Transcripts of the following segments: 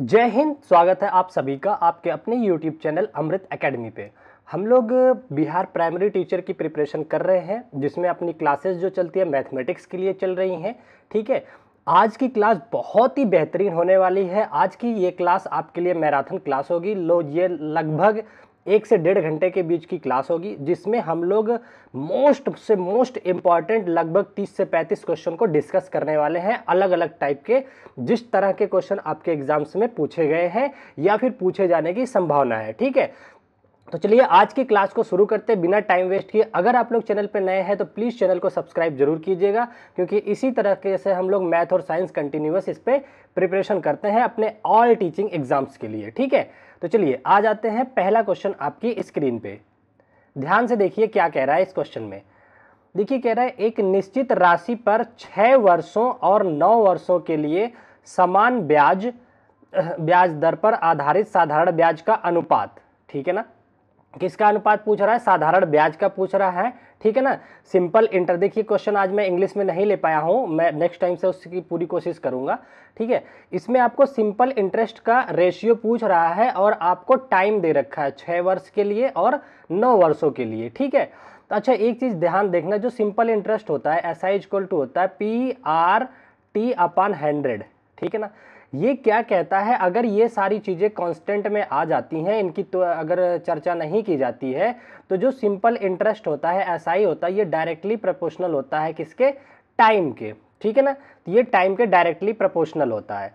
जय हिंद स्वागत है आप सभी का आपके अपने यूट्यूब चैनल अमृत एकेडमी पे हम लोग बिहार प्राइमरी टीचर की प्रिपरेशन कर रहे हैं जिसमें अपनी क्लासेस जो चलती है मैथमेटिक्स के लिए चल रही हैं ठीक है आज की क्लास बहुत ही बेहतरीन होने वाली है आज की ये क्लास आपके लिए मैराथन क्लास होगी लो ये लगभग एक से डेढ़ घंटे के बीच की क्लास होगी जिसमें हम लोग मोस्ट से मोस्ट इम्पॉर्टेंट लगभग 30 से 35 क्वेश्चन को डिस्कस करने वाले हैं अलग अलग टाइप के जिस तरह के क्वेश्चन आपके एग्जाम्स में पूछे गए हैं या फिर पूछे जाने की संभावना है ठीक है तो चलिए आज की क्लास को शुरू करते बिना टाइम वेस्ट किए अगर आप लोग चैनल पर नए हैं तो प्लीज़ चैनल को सब्सक्राइब जरूर कीजिएगा क्योंकि इसी तरह के से हम लोग मैथ और साइंस कंटिन्यूस इस पर प्रिपरेशन करते हैं अपने ऑल टीचिंग एग्जाम्स के लिए ठीक है तो चलिए आ जाते हैं पहला क्वेश्चन आपकी स्क्रीन पे ध्यान से देखिए क्या कह रहा है इस क्वेश्चन में देखिए कह रहा है एक निश्चित राशि पर छः वर्षों और नौ वर्षों के लिए समान ब्याज ब्याज दर पर आधारित साधारण ब्याज का अनुपात ठीक है ना किसका अनुपात पूछ रहा है साधारण ब्याज का पूछ रहा है ठीक है ना सिंपल इंटर देखिए क्वेश्चन आज मैं इंग्लिश में नहीं ले पाया हूँ मैं नेक्स्ट टाइम से उसकी पूरी कोशिश करूँगा ठीक है इसमें आपको सिंपल इंटरेस्ट का रेशियो पूछ रहा है और आपको टाइम दे रखा है छः वर्ष के लिए और नौ वर्षों के लिए ठीक है तो अच्छा एक चीज़ ध्यान देखना जो सिंपल इंटरेस्ट होता है एस आई इक्वल टू होता है P R T upon hundred ठीक है ना ये क्या कहता है अगर ये सारी चीज़ें कांस्टेंट में आ जाती हैं इनकी तो अगर चर्चा नहीं की जाती है तो जो सिंपल इंटरेस्ट होता है ऐसा ही होता है ये डायरेक्टली प्रोपोर्शनल होता है किसके टाइम के ठीक है ना तो ये टाइम के डायरेक्टली प्रपोर्शनल होता है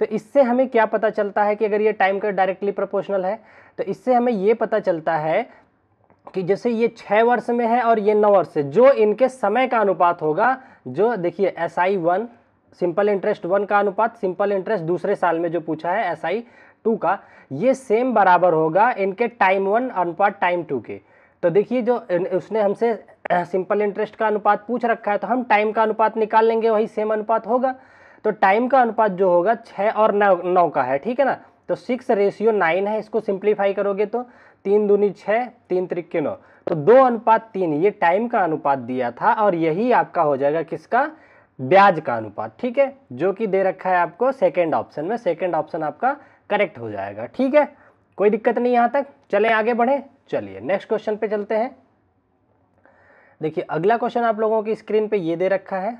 तो इससे हमें क्या पता चलता है कि अगर ये टाइम का डायरेक्टली प्रपोर्शनल है तो इससे हमें ये पता चलता है कि जैसे ये छः वर्ष में है और ये नौ वर्ष है जो इनके समय का अनुपात होगा जो देखिए S I one simple interest one का अनुपात सिंपल इंटरेस्ट दूसरे साल में जो पूछा है एस आई टू का ये सेम बराबर होगा इनके टाइम वन अनुपात टाइम टू के तो देखिए जो उसने हमसे सिंपल इंटरेस्ट का अनुपात पूछ रखा है तो हम टाइम का अनुपात निकाल लेंगे वही सेम अनुपात होगा तो टाइम का अनुपात जो होगा छः और नौ नौ का है ठीक है ना तो सिक्स रेशियो नाइन है इसको सिंप्लीफाई करोगे तो तीन दूनी छः तीन त्रिक्के नौ तो दो अनुपात तीन ये टाइम का अनुपात दिया था और यही आपका हो जाएगा किसका ब्याज का अनुपात ठीक है जो कि दे रखा है आपको सेकेंड ऑप्शन में सेकेंड ऑप्शन आपका करेक्ट हो जाएगा ठीक है कोई दिक्कत नहीं यहाँ तक चले आगे बढ़े चलिए नेक्स्ट क्वेश्चन पे चलते हैं देखिए अगला क्वेश्चन आप लोगों की स्क्रीन पे ये दे रखा है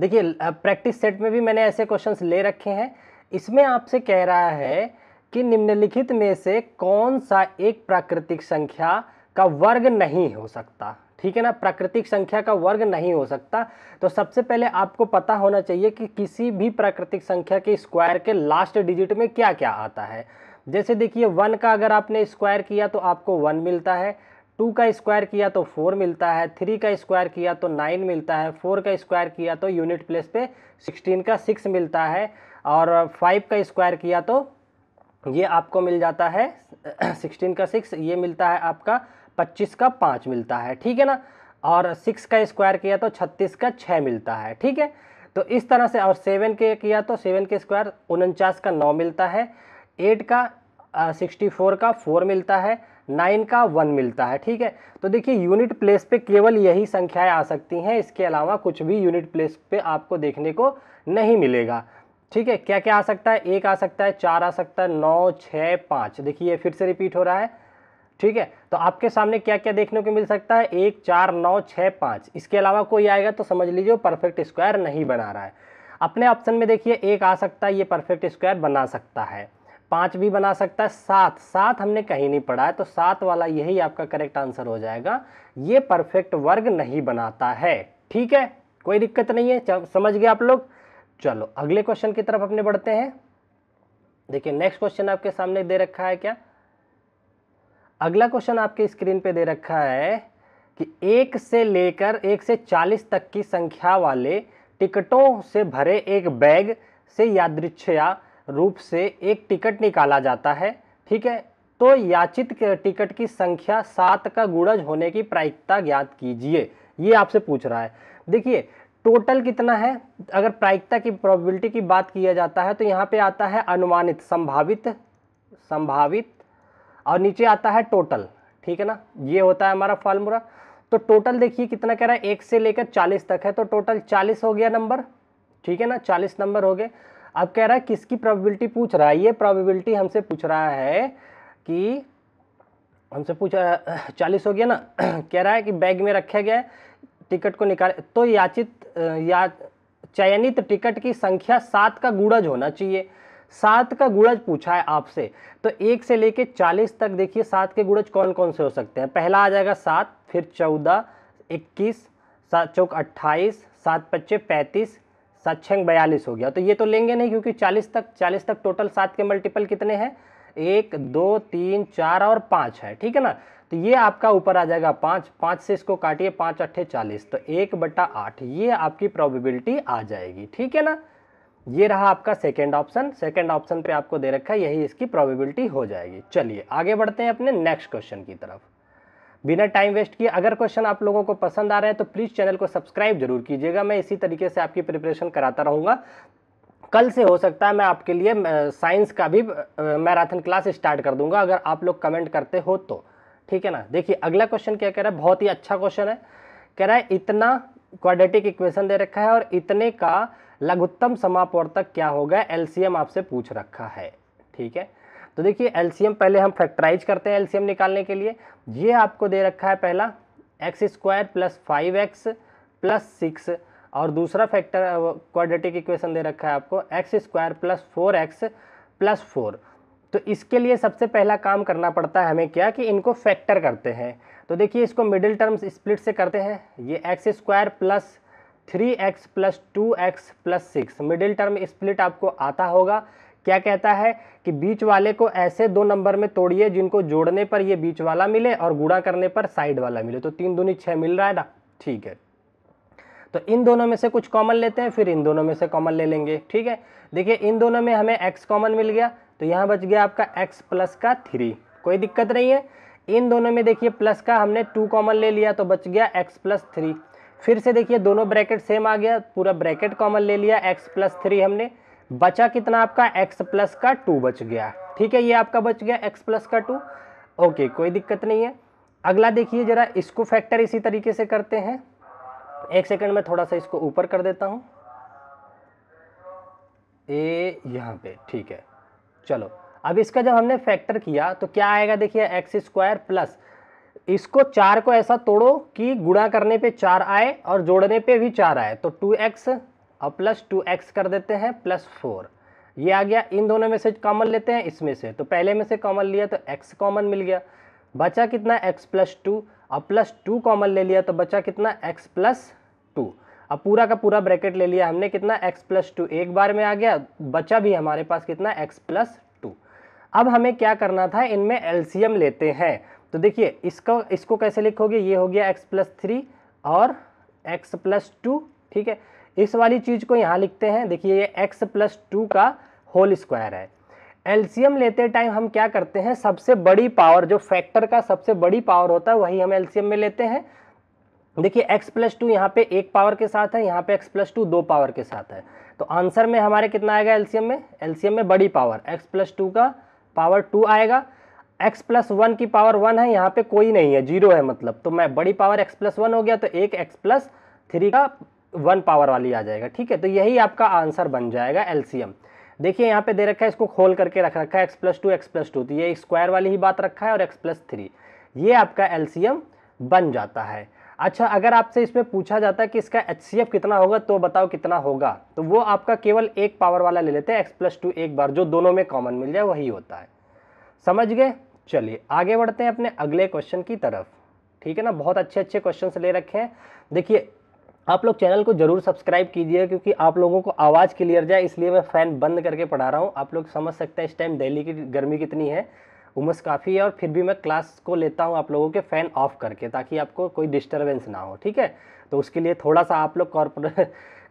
देखिए प्रैक्टिस सेट में भी मैंने ऐसे क्वेश्चंस ले रखे हैं इसमें आपसे कह रहा है कि निम्नलिखित में से कौन सा एक प्राकृतिक संख्या का वर्ग नहीं हो सकता ठीक है ना प्राकृतिक संख्या का वर्ग नहीं हो सकता तो सबसे पहले आपको पता होना चाहिए कि किसी भी प्राकृतिक संख्या के स्क्वायर के लास्ट डिजिट में क्या क्या आता है जैसे देखिए वन का अगर आपने स्क्वायर किया तो आपको वन मिलता है टू का स्क्वायर किया तो फोर मिलता है थ्री का स्क्वायर किया तो नाइन मिलता है फोर का स्क्वायर किया तो यूनिट प्लेस पे सिक्सटीन का सिक्स मिलता है और फाइव का स्क्वायर किया तो ये आपको मिल जाता है सिक्सटीन का सिक्स ये मिलता है आपका पच्चीस का पाँच मिलता है ठीक है ना और सिक्स का स्क्वायर किया तो छत्तीस का छः मिलता है ठीक है तो इस तरह से और सेवन के किया तो सेवन के स्क्वायर उनचास का नौ मिलता है एट का सिक्सटी फोर का फोर मिलता है नाइन का वन मिलता है ठीक है तो देखिए यूनिट प्लेस पे केवल यही संख्याएं आ सकती हैं इसके अलावा कुछ भी यूनिट प्लेस पे आपको देखने को नहीं मिलेगा ठीक है क्या क्या आ सकता है एक आ सकता है चार आ सकता है नौ छः पाँच देखिए फिर से रिपीट हो रहा है ठीक है तो आपके सामने क्या क्या देखने को मिल सकता है एक चार नौ छः पाँच इसके अलावा कोई आएगा तो समझ लीजिए परफेक्ट स्क्वायर नहीं बना रहा है अपने ऑप्शन में देखिए एक आ सकता है ये परफेक्ट स्क्वायर बना सकता है पाँच भी बना सकता है सात सात हमने कहीं नहीं पढ़ा है तो सात वाला यही आपका करेक्ट आंसर हो जाएगा ये परफेक्ट वर्ग नहीं बनाता है ठीक है कोई दिक्कत नहीं है समझ गए आप लोग चलो अगले क्वेश्चन की तरफ अपने बढ़ते हैं देखिए नेक्स्ट क्वेश्चन आपके सामने दे रखा है क्या अगला क्वेश्चन आपके स्क्रीन पे दे रखा है कि एक से लेकर एक से चालीस तक की संख्या वाले टिकटों से भरे एक बैग से यादृच्छया रूप से एक टिकट निकाला जाता है ठीक है तो याचित टिकट की संख्या सात का गुणज होने की प्रायिकता ज्ञात कीजिए ये आपसे पूछ रहा है देखिए टोटल कितना है अगर प्रायिकता की प्रोबेबिलिटी की बात किया जाता है तो यहाँ पे आता है अनुमानित संभावित संभावित और नीचे आता है टोटल ठीक है ना ये होता है हमारा फार्मूला तो टोटल देखिए कितना कह रहा है एक से लेकर चालीस तक है तो टोटल चालीस हो गया नंबर ठीक है ना चालीस नंबर हो गए अब कह रहा है किसकी प्रोबेबिलिटी पूछ रहा है ये प्रोबेबिलिटी हमसे पूछ रहा है कि हमसे पूछ चालीस हो गया ना कह रहा है कि बैग में रखे गए टिकट को निकाल तो याचित या चयनित टिकट की संख्या सात का गुड़ज होना चाहिए सात का गुणज पूछा है आपसे तो एक से लेके चालीस तक देखिए सात के गुणज कौन कौन से हो सकते हैं पहला आ जाएगा सात फिर चौदह इक्कीस सात चौक अट्ठाईस सात पच्चे पैंतीस सात छंग बयालीस हो गया तो ये तो लेंगे नहीं क्योंकि चालीस तक चालीस तक टोटल सात के मल्टीपल कितने हैं एक दो तीन चार और पाँच है ठीक है ना तो ये आपका ऊपर आ जाएगा पाँच पाँच से इसको काटिए पाँच अट्ठे चालीस तो एक बटा आठ ये आपकी प्रोबेबिलिटी आ जाएगी ठीक है ना ये रहा आपका सेकेंड ऑप्शन सेकेंड ऑप्शन पे आपको दे रखा है यही इसकी प्रोबेबिलिटी हो जाएगी चलिए आगे बढ़ते हैं अपने नेक्स्ट क्वेश्चन की तरफ बिना टाइम वेस्ट किए अगर क्वेश्चन आप लोगों को पसंद आ रहा है तो प्लीज़ चैनल को सब्सक्राइब जरूर कीजिएगा मैं इसी तरीके से आपकी प्रिपरेशन कराता रहूँगा कल से हो सकता है मैं आपके लिए साइंस का भी मैराथन क्लास स्टार्ट कर दूंगा अगर आप लोग कमेंट करते हो तो ठीक है ना देखिए अगला क्वेश्चन क्या कह रहा है बहुत ही अच्छा क्वेश्चन है कह रहा है इतना क्वाड्रेटिक इक्वेशन दे रखा है और इतने का लघुत्तम समापवर्तक क्या होगा एलसीएम आपसे पूछ रखा है ठीक है तो देखिए एलसीएम पहले हम फैक्टराइज करते हैं एलसीएम निकालने के लिए ये आपको दे रखा है पहला x square plus five x plus six और दूसरा फैक्टर क्वाड्रेटिक इक्वेशन दे रखा है आपको x square plus four x plus four तो इसके लिए सबसे पहला काम करना पड़ता है हमें क्या कि इनको फैक्टर करते हैं तो देखिए इसको मिडिल टर्म्स स्प्लिट से करते हैं ये x square plus three x plus two x plus six middle term split आपको आता होगा क्या कहता है कि बीच वाले को ऐसे दो नंबर में तोड़िए जिनको जोड़ने पर ये बीच वाला मिले और गुणा करने पर साइड वाला मिले तो तीन दूनी छः मिल रहा है ना ठीक है तो इन दोनों में से कुछ कॉमन लेते हैं फिर इन दोनों में से कॉमन ले लेंगे ठीक है देखिए इन दोनों में हमें एक्स कॉमन मिल गया तो यहाँ बच गया आपका एक्स प्लस का थ्री कोई दिक्कत नहीं है इन दोनों में देखिए प्लस का हमने टू कॉमन ले लिया तो बच गया एक्स प्लस थ्री फिर से देखिए दोनों ब्रैकेट सेम आ गया पूरा ब्रैकेट कॉमन ले लिया एक्स प्लस थ्री हमने बचा कितना आपका एक्स प्लस का टू बच गया ठीक है ये आपका बच गया एक्स प्लस का टू ओके कोई दिक्कत नहीं है अगला देखिए जरा इसको फैक्टर इसी तरीके से करते हैं एक सेकंड में थोड़ा सा इसको ऊपर कर देता हूँ ए यहाँ पे ठीक है चलो अब इसका जब हमने फैक्टर किया तो क्या आएगा देखिए एक्स स्क्वायर प्लस इसको चार को ऐसा तोड़ो कि गुणा करने पे चार आए और जोड़ने पे भी चार आए तो टू एक्स और प्लस टू एक्स कर देते हैं प्लस फोर ये आ गया इन दोनों में से कॉमन लेते हैं इसमें से तो पहले में से कॉमन लिया तो एक्स कॉमन मिल गया बचा कितना एक्स प्लस टू और प्लस टू कॉमन ले लिया तो बचा कितना एक्स प्लस टू अब पूरा का पूरा ब्रैकेट ले लिया हमने कितना एक्स प्लस टू एक बार में आ गया बचा भी हमारे पास कितना एक्स प्लस टू अब हमें क्या करना था इनमें एल्सीयम लेते हैं तो देखिए इसका इसको कैसे लिखोगे ये हो गया एक्स प्लस थ्री और एक्स प्लस टू ठीक है इस वाली चीज़ को यहाँ लिखते हैं देखिए ये एक्स प्लस टू का होल स्क्वायर है एलसीएम लेते टाइम हम क्या करते हैं सबसे बड़ी पावर जो फैक्टर का सबसे बड़ी पावर होता है वही हम एलसीएम में लेते हैं देखिए x प्लस टू यहाँ पे एक पावर के साथ है यहाँ पे x प्लस टू दो पावर के साथ है तो आंसर में हमारे कितना आएगा एलसीएम में एलसीएम में बड़ी पावर x प्लस टू का पावर टू आएगा एक्स प्लस वन की पावर वन है यहाँ पे कोई नहीं है जीरो है मतलब तो मैं बड़ी पावर एक्स प्लस वन हो गया तो एक एक्स प्लस थ्री का वन पावर वाली आ जाएगा ठीक है तो यही आपका आंसर बन जाएगा एलसीएम देखिए यहाँ पे दे रखा है इसको खोल करके रख रखा है x plus two x plus two तो ये स्क्वायर वाली ही बात रखा है और एक्स प्लस थ्री ये आपका एलसीएम बन जाता है अच्छा अगर आपसे इसमें पूछा जाता है कि इसका एच कितना होगा तो बताओ कितना होगा तो वो आपका केवल एक पावर वाला ले लेते हैं एक्स प्लस टू एक बार जो दोनों में कॉमन मिल जाए वही होता है समझ गए चलिए आगे बढ़ते हैं अपने अगले क्वेश्चन की तरफ ठीक है ना बहुत अच्छे अच्छे क्वेश्चन ले रखे हैं देखिए आप लोग चैनल को जरूर सब्सक्राइब कीजिए क्योंकि आप लोगों को आवाज़ क्लियर जाए इसलिए मैं फ़ैन बंद करके पढ़ा रहा हूँ आप लोग समझ सकते हैं इस टाइम दिल्ली की गर्मी कितनी है उमस काफ़ी है और फिर भी मैं क्लास को लेता हूँ आप लोगों के फ़ैन ऑफ करके ताकि आपको कोई डिस्टर्बेंस ना हो ठीक है तो उसके लिए थोड़ा सा आप लोग कॉर्पोरे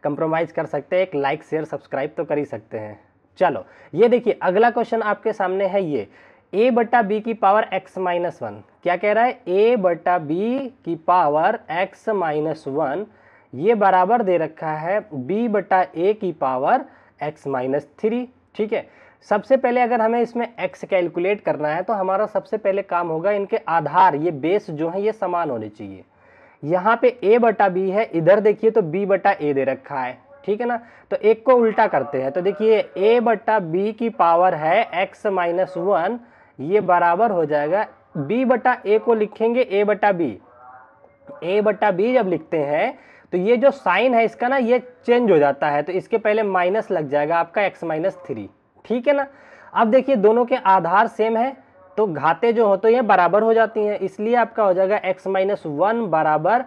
कंप्रोमाइज़ कर सकते हैं एक लाइक शेयर सब्सक्राइब तो कर ही सकते हैं चलो ये देखिए अगला क्वेश्चन आपके सामने है ये ए बटा बी की पावर एक्स माइनस वन क्या कह रहा है ए बटा बी की पावर एक्स माइनस वन ये बराबर दे रखा है बी बटा ए की पावर एक्स माइनस थ्री ठीक है सबसे पहले अगर हमें इसमें एक्स कैलकुलेट करना है तो हमारा सबसे पहले काम होगा इनके आधार ये बेस जो है ये समान होने चाहिए यहाँ पे ए बटा बी है इधर देखिए तो बी बटा ए दे रखा है ठीक है ना तो एक को उल्टा करते हैं तो देखिए ए बटा बी की पावर है एक्स माइनस वन ये बराबर हो जाएगा बी बटा ए को लिखेंगे ए बटा बी ए बटा बी जब लिखते हैं तो ये जो साइन है इसका ना ये चेंज हो जाता है तो इसके पहले माइनस लग जाएगा आपका एक्स माइनस थ्री ठीक है ना अब देखिए दोनों के आधार सेम है तो घाते जो होते तो हैं बराबर हो जाती हैं इसलिए आपका हो जाएगा एक्स माइनस वन बराबर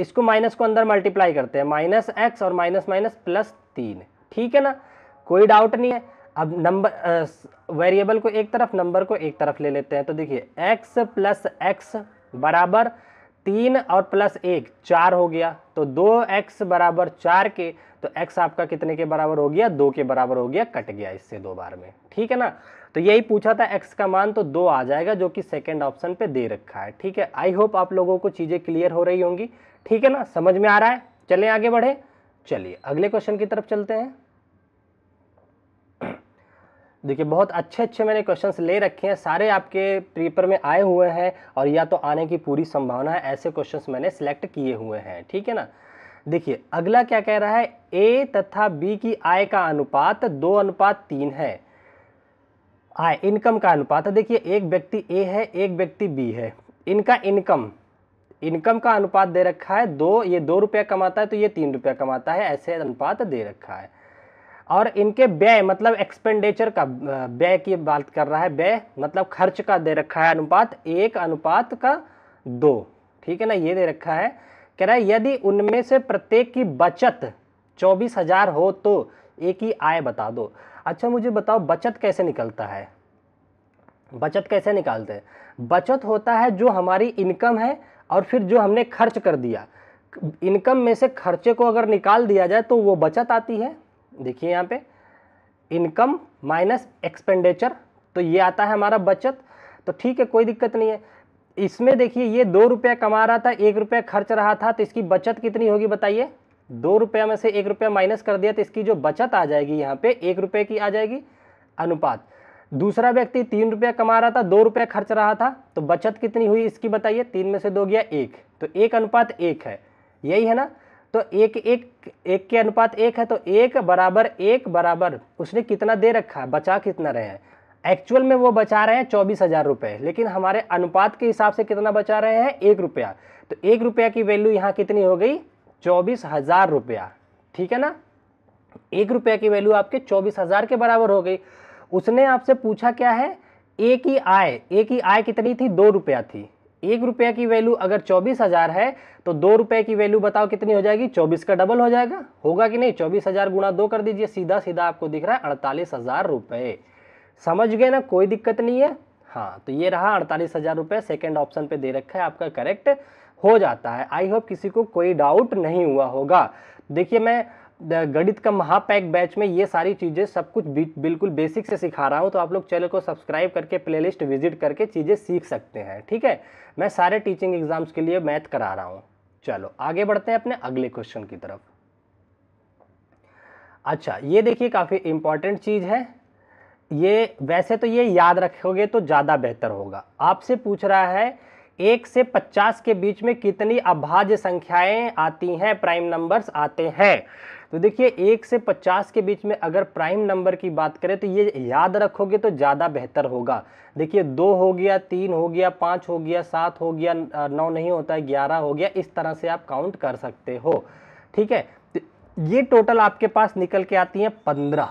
इसको माइनस को अंदर मल्टीप्लाई करते हैं माइनस एक्स और माइनस माइनस प्लस तीन ठीक है ना कोई डाउट नहीं है अब नंबर वेरिएबल को एक तरफ नंबर को एक तरफ ले लेते हैं तो देखिए एक्स प्लस एक्स बराबर तीन और प्लस एक चार हो गया तो दो एक्स बराबर चार के तो एक्स आपका कितने के बराबर हो गया दो के बराबर हो गया कट गया इससे दो बार में ठीक है ना तो यही पूछा था एक्स का मान तो दो आ जाएगा जो कि सेकेंड ऑप्शन पे दे रखा है ठीक है आई होप आप लोगों को चीज़ें क्लियर हो रही होंगी ठीक है ना समझ में आ रहा है चलें आगे बढ़े चलिए अगले क्वेश्चन की तरफ चलते हैं देखिए बहुत अच्छे अच्छे मैंने क्वेश्चंस ले रखे हैं सारे आपके पेपर में आए हुए हैं और या तो आने की पूरी संभावना है ऐसे क्वेश्चंस मैंने सेलेक्ट किए हुए हैं ठीक है ना देखिए अगला क्या कह रहा है ए तथा बी की आय का अनुपात दो अनुपात तीन है आय इनकम का अनुपात है देखिए एक व्यक्ति ए है एक व्यक्ति बी है इनका इनकम इनकम का अनुपात दे रखा है दो ये दो रुपया कमाता है तो ये तीन रुपया कमाता है ऐसे अनुपात दे रखा है और इनके व्यय मतलब एक्सपेंडिचर का व्यय की बात कर रहा है व्यय मतलब खर्च का दे रखा है अनुपात एक अनुपात का दो ठीक है ना ये दे रखा है कह रहा है यदि उनमें से प्रत्येक की बचत चौबीस हजार हो तो एक ही आय बता दो अच्छा मुझे बताओ बचत कैसे निकलता है बचत कैसे निकालते हैं बचत होता है जो हमारी इनकम है और फिर जो हमने खर्च कर दिया इनकम में से खर्चे को अगर निकाल दिया जाए तो वो बचत आती है देखिए यहाँ पे इनकम माइनस एक्सपेंडिचर तो ये आता है हमारा बचत तो ठीक है कोई दिक्कत नहीं है इसमें देखिए ये दो रुपया कमा रहा था एक रुपया खर्च रहा था तो इसकी बचत कितनी होगी बताइए दो रुपया में से एक रुपया माइनस कर दिया तो इसकी जो बचत आ जाएगी यहाँ पे एक रुपये की आ जाएगी अनुपात दूसरा व्यक्ति तीन रुपया कमा रहा था दो रुपया खर्च रहा था तो बचत कितनी हुई इसकी बताइए तीन में से दो गया एक तो एक अनुपात एक है यही है ना तो एक एक एक के अनुपात एक है तो एक बराबर एक बराबर उसने कितना दे रखा है बचा कितना रहे हैं एक्चुअल में वो बचा रहे हैं चौबीस हज़ार रुपये लेकिन हमारे अनुपात के हिसाब से कितना बचा रहे हैं एक रुपया तो एक रुपया की वैल्यू यहाँ कितनी हो गई चौबीस हज़ार रुपया ठीक है ना एक रुपया की वैल्यू आपके चौबीस हज़ार के बराबर हो गई उसने आपसे पूछा क्या है एक ही आय एक ही आय कितनी थी दो रुपया थी एक रुपया की वैल्यू अगर चौबीस हज़ार है तो दो रुपये की वैल्यू बताओ कितनी हो जाएगी चौबीस का डबल हो जाएगा होगा कि नहीं चौबीस हज़ार गुणा दो कर दीजिए सीधा सीधा आपको दिख रहा है अड़तालीस हज़ार रुपये समझ गए ना कोई दिक्कत नहीं है हाँ तो ये रहा अड़तालीस हज़ार रुपये सेकेंड ऑप्शन पर दे रखा है आपका करेक्ट हो जाता है आई होप किसी को कोई डाउट नहीं हुआ होगा देखिए मैं गणित का महापैक बैच में ये सारी चीज़ें सब कुछ बिल्कुल बेसिक से सिखा रहा हूँ तो आप लोग चैनल को सब्सक्राइब करके प्लेलिस्ट विजिट करके चीज़ें सीख सकते हैं ठीक है मैं सारे टीचिंग एग्जाम्स के लिए मैथ करा रहा हूँ चलो आगे बढ़ते हैं अपने अगले क्वेश्चन की तरफ अच्छा ये देखिए काफ़ी इंपॉर्टेंट चीज़ है ये वैसे तो ये याद रखोगे तो ज़्यादा बेहतर होगा आपसे पूछ रहा है एक से पचास के बीच में कितनी अभाज्य संख्याएं आती हैं प्राइम नंबर्स आते हैं तो देखिए एक से पचास के बीच में अगर प्राइम नंबर की बात करें तो ये याद रखोगे तो ज़्यादा बेहतर होगा देखिए दो हो गया तीन हो गया पाँच हो गया सात हो गया नौ नहीं होता है ग्यारह हो गया इस तरह से आप काउंट कर सकते हो ठीक है तो ये टोटल आपके पास निकल के आती हैं पंद्रह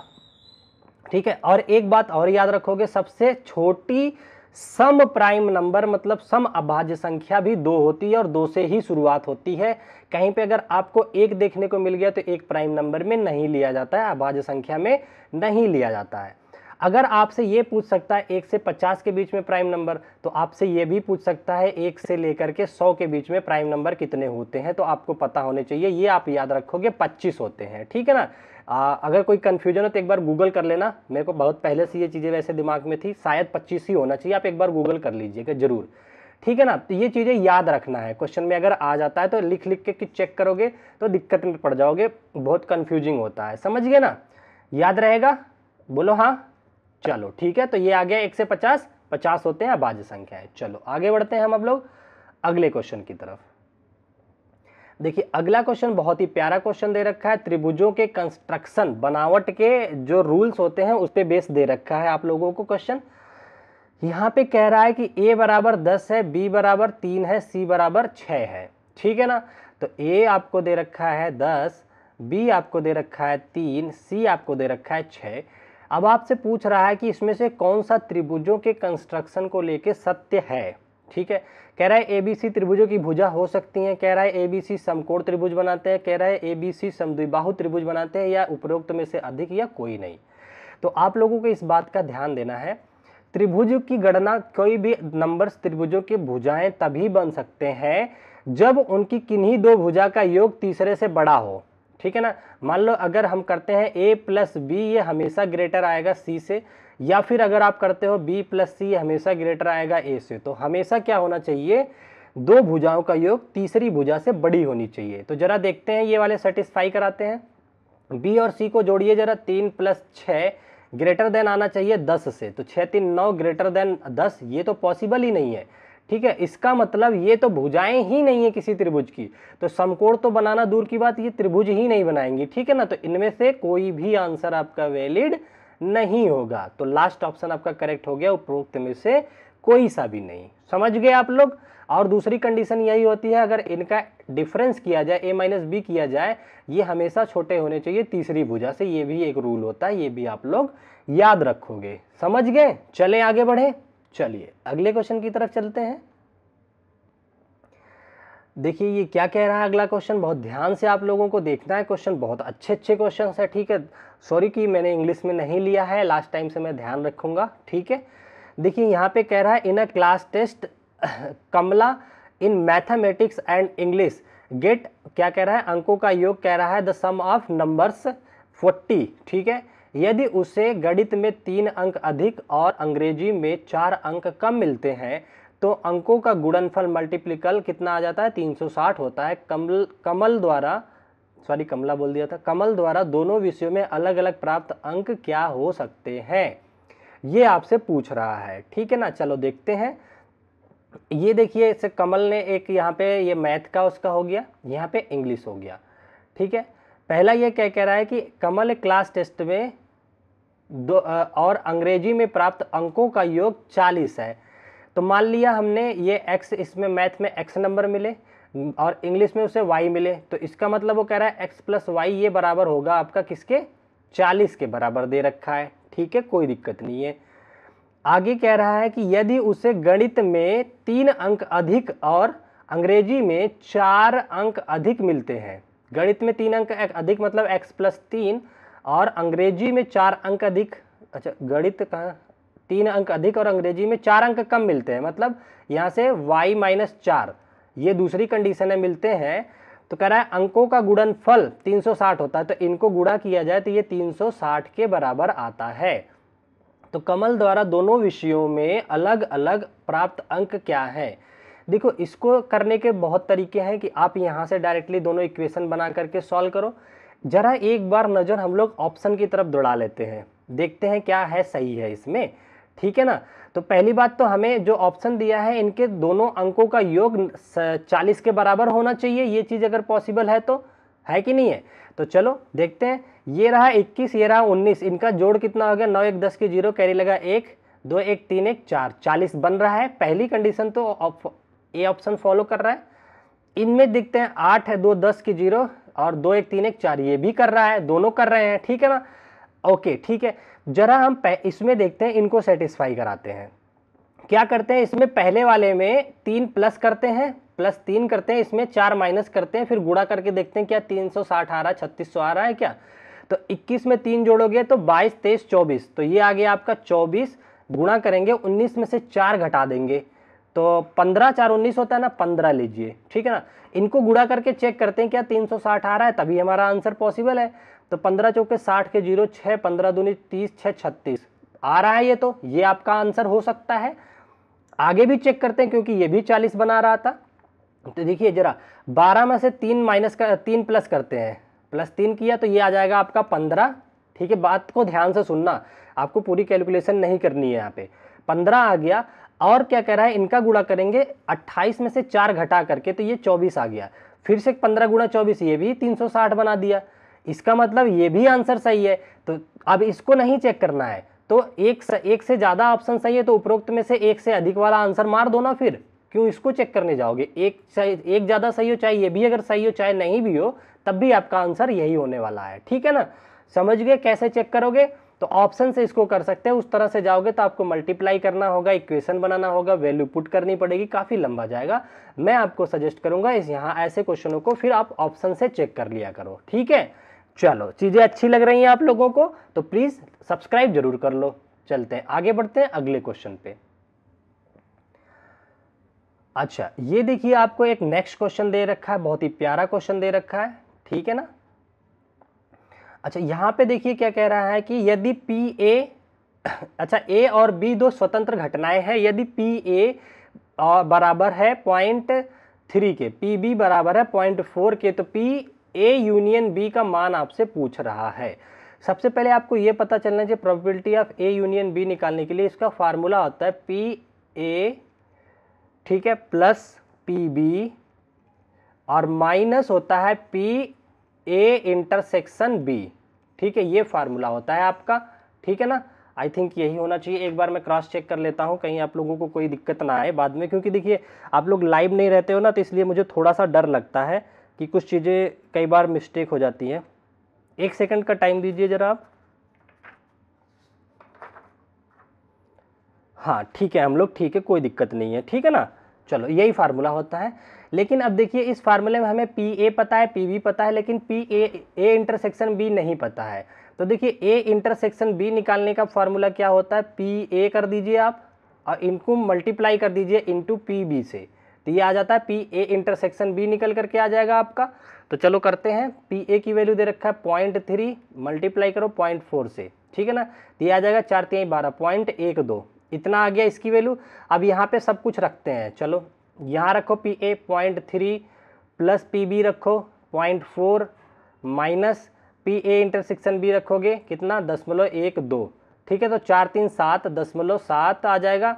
ठीक है और एक बात और याद रखोगे सबसे छोटी सम प्राइम नंबर मतलब सम अभाज्य संख्या भी दो होती है और दो से ही शुरुआत होती है कहीं पे अगर आपको एक देखने को मिल गया तो एक प्राइम नंबर में नहीं लिया जाता है अभाज्य संख्या में नहीं लिया जाता है अगर आपसे ये पूछ सकता है एक से पचास के बीच में प्राइम नंबर तो आपसे ये भी पूछ सकता है एक से लेकर के सौ के बीच में प्राइम नंबर कितने होते हैं तो आपको पता होने चाहिए ये आप याद रखोगे पच्चीस होते हैं ठीक है ना आ, अगर कोई कन्फ्यूजन हो तो एक बार गूगल कर लेना मेरे को बहुत पहले से ये चीज़ें वैसे दिमाग में थी शायद पच्चीस ही होना चाहिए आप एक बार गूगल कर लीजिएगा ज़रूर ठीक है ना तो ये चीज़ें याद रखना है क्वेश्चन में अगर आ जाता है तो लिख लिख के कि चेक करोगे तो दिक्कत में पड़ जाओगे बहुत कन्फ्यूजिंग होता है समझ गए ना याद रहेगा बोलो हाँ चलो ठीक है तो ये आ गया एक से पचास पचास होते हैं अबाज है चलो आगे बढ़ते हैं हम अब लोग अगले क्वेश्चन की तरफ देखिए अगला क्वेश्चन बहुत ही प्यारा क्वेश्चन दे रखा है त्रिभुजों के कंस्ट्रक्शन बनावट के जो रूल्स होते हैं उस पर बेस दे रखा है आप लोगों को क्वेश्चन यहाँ पे कह रहा है कि ए बराबर दस है बी बराबर तीन है सी बराबर छः है ठीक है ना तो ए आपको दे रखा है दस बी आपको दे रखा है तीन सी आपको दे रखा है छः अब आपसे पूछ रहा है कि इसमें से कौन सा त्रिभुजों के कंस्ट्रक्शन को लेकर सत्य है ठीक है कह रहा है एबीसी त्रिभुजों की भुजा हो सकती हैं कह रहा है एबीसी समकोण त्रिभुज बनाते हैं कह रहा है एबीसी समद्विबाहु त्रिभुज बनाते हैं या उपरोक्त में से अधिक या कोई नहीं तो आप लोगों को इस बात का ध्यान देना है त्रिभुज की गणना कोई भी नंबर्स त्रिभुजों की भुजाएं तभी बन सकते हैं जब उनकी किन्हीं दो भुजा का योग तीसरे से बड़ा हो ठीक है ना मान लो अगर हम करते हैं ए प्लस बी ये हमेशा ग्रेटर आएगा सी से या फिर अगर आप करते हो बी प्लस सी हमेशा ग्रेटर आएगा ए से तो हमेशा क्या होना चाहिए दो भुजाओं का योग तीसरी भुजा से बड़ी होनी चाहिए तो जरा देखते हैं ये वाले सेटिस्फाई कराते हैं बी और सी को जोड़िए जरा तीन प्लस छः ग्रेटर देन आना चाहिए दस से तो छः तीन नौ ग्रेटर देन दस ये तो पॉसिबल ही नहीं है ठीक है इसका मतलब ये तो भुजाएं ही नहीं है किसी त्रिभुज की तो समकोण तो बनाना दूर की बात ये त्रिभुज ही नहीं बनाएंगी ठीक है ना तो इनमें से कोई भी आंसर आपका वैलिड नहीं होगा तो लास्ट ऑप्शन आपका करेक्ट हो गया उपरोक्त में से कोई सा भी नहीं समझ गए आप लोग और दूसरी कंडीशन यही होती है अगर इनका डिफरेंस किया जाए ए माइनस बी किया जाए ये हमेशा छोटे होने चाहिए तीसरी भुजा से ये भी एक रूल होता है ये भी आप लोग याद रखोगे समझ गए चले आगे बढ़े चलिए अगले क्वेश्चन की तरफ चलते हैं देखिए ये क्या कह रहा है अगला क्वेश्चन बहुत ध्यान से आप लोगों को देखना है क्वेश्चन बहुत अच्छे अच्छे क्वेश्चन है ठीक है सॉरी कि मैंने इंग्लिश में नहीं लिया है लास्ट टाइम से मैं ध्यान रखूंगा ठीक है देखिए यहाँ पे कह रहा है in a class test Kamala in mathematics and English get क्या कह रहा है अंकों का योग कह रहा है the sum of numbers forty ठीक है यदि उसे गणित में तीन अंक अधिक और अंग्रेजी में चार अंक कम मिलते हैं तो अंकों का गुणनफल मल्टीप्लिकल कितना आ जाता है 360 होता है कमल कमल द्वारा सॉरी कमला बोल दिया था कमल द्वारा दोनों विषयों में अलग अलग प्राप्त अंक क्या हो सकते हैं ये आपसे पूछ रहा है ठीक है ना चलो देखते हैं ये देखिए इसे कमल ने एक यहाँ पे ये मैथ का उसका हो गया यहाँ पे इंग्लिश हो गया ठीक है पहला ये क्या कह रहा है कि कमल क्लास टेस्ट में दो और अंग्रेजी में प्राप्त अंकों का योग चालीस है तो मान लिया हमने ये एक्स इसमें मैथ में एक्स नंबर मिले और इंग्लिश में उसे वाई मिले तो इसका मतलब वो कह रहा है एक्स प्लस वाई ये बराबर होगा आपका किसके चालीस के बराबर दे रखा है ठीक है कोई दिक्कत नहीं है आगे कह रहा है कि यदि उसे गणित में तीन अंक अधिक और अंग्रेजी में चार अंक अधिक मिलते हैं गणित में तीन अंक अधिक मतलब एक्स प्लस तीन और अंग्रेजी में चार अंक अधिक अच्छा गणित कहाँ तीन अंक अधिक और अंग्रेजी में चार अंक कम मिलते हैं मतलब यहाँ से वाई माइनस चार ये दूसरी कंडीशन है मिलते हैं तो कह रहा है अंकों का गुड़न फल 360 होता है तो इनको गुणा किया जाए तो ये 360 के बराबर आता है तो कमल द्वारा दोनों विषयों में अलग अलग प्राप्त अंक क्या है देखो इसको करने के बहुत तरीके हैं कि आप यहाँ से डायरेक्टली दोनों इक्वेशन बना करके सॉल्व करो ज़रा एक बार नज़र हम लोग ऑप्शन की तरफ दौड़ा लेते हैं देखते हैं क्या है सही है इसमें ठीक है ना तो पहली बात तो हमें जो ऑप्शन दिया है इनके दोनों अंकों का योग 40 के बराबर होना चाहिए ये चीज़ अगर पॉसिबल है तो है कि नहीं है तो चलो देखते हैं ये रहा 21 ये रहा 19 इनका जोड़ कितना हो गया नौ एक दस की जीरो कैरी लगा एक दो एक तीन एक चार चालीस बन रहा है पहली कंडीशन तो ए ऑप्शन फॉलो कर रहा है इनमें दिखते हैं आठ है दो दस की जीरो और दो एक तीन एक चार ये भी कर रहा है दोनों कर रहे हैं ठीक है ना ओके ठीक है जरा हम इसमें देखते हैं इनको सेटिस्फाई कराते हैं क्या करते हैं इसमें पहले वाले में तीन प्लस करते हैं प्लस तीन करते हैं इसमें चार माइनस करते हैं फिर गुड़ा करके देखते हैं क्या तीन सौ साठ आ रहा है छत्तीस सौ आ रहा है क्या तो इक्कीस में तीन जोड़ोगे तो बाईस तेईस चौबीस तो ये आ गया आपका चौबीस गुणा करेंगे उन्नीस में से चार घटा देंगे तो पंद्रह चार उन्नीस होता है ना पंद्रह लीजिए ठीक है ना इनको गुड़ा करके चेक करते हैं क्या तीन सौ साठ आ रहा है तभी हमारा आंसर पॉसिबल है तो पंद्रह चौके साठ के जीरो छः पंद्रह दूनी तीस छः छत्तीस आ रहा है ये तो ये आपका आंसर हो सकता है आगे भी चेक करते हैं क्योंकि ये भी चालीस बना रहा था तो देखिए जरा बारह में से तीन माइनस कर तीन प्लस करते हैं प्लस तीन किया तो ये आ जाएगा आपका पंद्रह ठीक है बात को ध्यान से सुनना आपको पूरी कैलकुलेशन नहीं करनी है यहाँ पे पंद्रह आ गया और क्या कह रहा है इनका गुणा करेंगे अट्ठाईस में से चार घटा करके तो ये चौबीस आ गया फिर से पंद्रह गुणा चौबीस ये भी तीन सौ साठ बना दिया इसका मतलब ये भी आंसर सही है तो अब इसको नहीं चेक करना है तो एक से एक से ज़्यादा ऑप्शन सही है तो उपरोक्त में से एक से अधिक वाला आंसर मार दो ना फिर क्यों इसको चेक करने जाओगे एक एक ज़्यादा सही हो चाहे ये भी अगर सही हो चाहे नहीं भी हो तब भी आपका आंसर यही होने वाला है ठीक है ना समझ गए कैसे चेक करोगे तो ऑप्शन से इसको कर सकते हैं उस तरह से जाओगे तो आपको मल्टीप्लाई करना होगा इक्वेशन बनाना होगा वैल्यू पुट करनी पड़ेगी काफ़ी लंबा जाएगा मैं आपको सजेस्ट करूंगा इस यहाँ ऐसे क्वेश्चनों को फिर आप ऑप्शन से चेक कर लिया करो ठीक है चलो चीज़ें अच्छी लग रही हैं आप लोगों को तो प्लीज़ सब्सक्राइब जरूर कर लो चलते हैं आगे बढ़ते हैं अगले क्वेश्चन पे अच्छा ये देखिए आपको एक नेक्स्ट क्वेश्चन दे रखा है बहुत ही प्यारा क्वेश्चन दे रखा है ठीक है ना अच्छा यहाँ पे देखिए क्या कह रहा है कि यदि पी ए अच्छा ए और बी दो स्वतंत्र घटनाएं हैं यदि पी ए बराबर है पॉइंट थ्री के पी बी बराबर है पॉइंट फोर के तो पी ए यूनियन बी का मान आपसे पूछ रहा है सबसे पहले आपको ये पता चलना चाहिए probability of A union B निकालने के लिए इसका फार्मूला होता है पी ए ठीक है प्लस पी बी और माइनस होता है पी ए इंटरसेक्शन बी ठीक है ये फार्मूला होता है आपका ठीक है ना आई थिंक यही होना चाहिए एक बार मैं क्रॉस चेक कर लेता हूँ कहीं आप लोगों को कोई दिक्कत ना आए बाद में क्योंकि देखिए आप लोग लाइव नहीं रहते हो ना तो इसलिए मुझे थोड़ा सा डर लगता है कि कुछ चीज़ें कई बार मिस्टेक हो जाती हैं एक सेकंड का टाइम दीजिए ज़रा आप हाँ ठीक है हम लोग ठीक है कोई दिक्कत नहीं है ठीक है ना चलो यही फार्मूला होता है लेकिन अब देखिए इस फार्मूले में हमें पी ए पता है पी बी पता है लेकिन P A A intersection B नहीं पता है तो देखिए ए इंटरसेक्शन बी निकालने का फार्मूला क्या होता है पी ए कर दीजिए आप और इनको मल्टीप्लाई कर दीजिए इंटू पी बी से तो ये आ जाता है पी ए इंटरसेक्शन बी निकल करके आ जाएगा आपका तो चलो करते हैं पी ए की वैल्यू दे रखा है पॉइंट थ्री मल्टीप्लाई करो पॉइंट फोर से ठीक है ना तो ये आ जाएगा चार तीन बारह पॉइंट एक दो इतना आ गया इसकी वैल्यू अब यहाँ पे सब कुछ रखते हैं चलो यहाँ रखो P A point three plus P B रखो point four minus P A intersection B रखोगे कितना दशमलव एक दो ठीक है तो चार तीन सात दशमलव सात आ जाएगा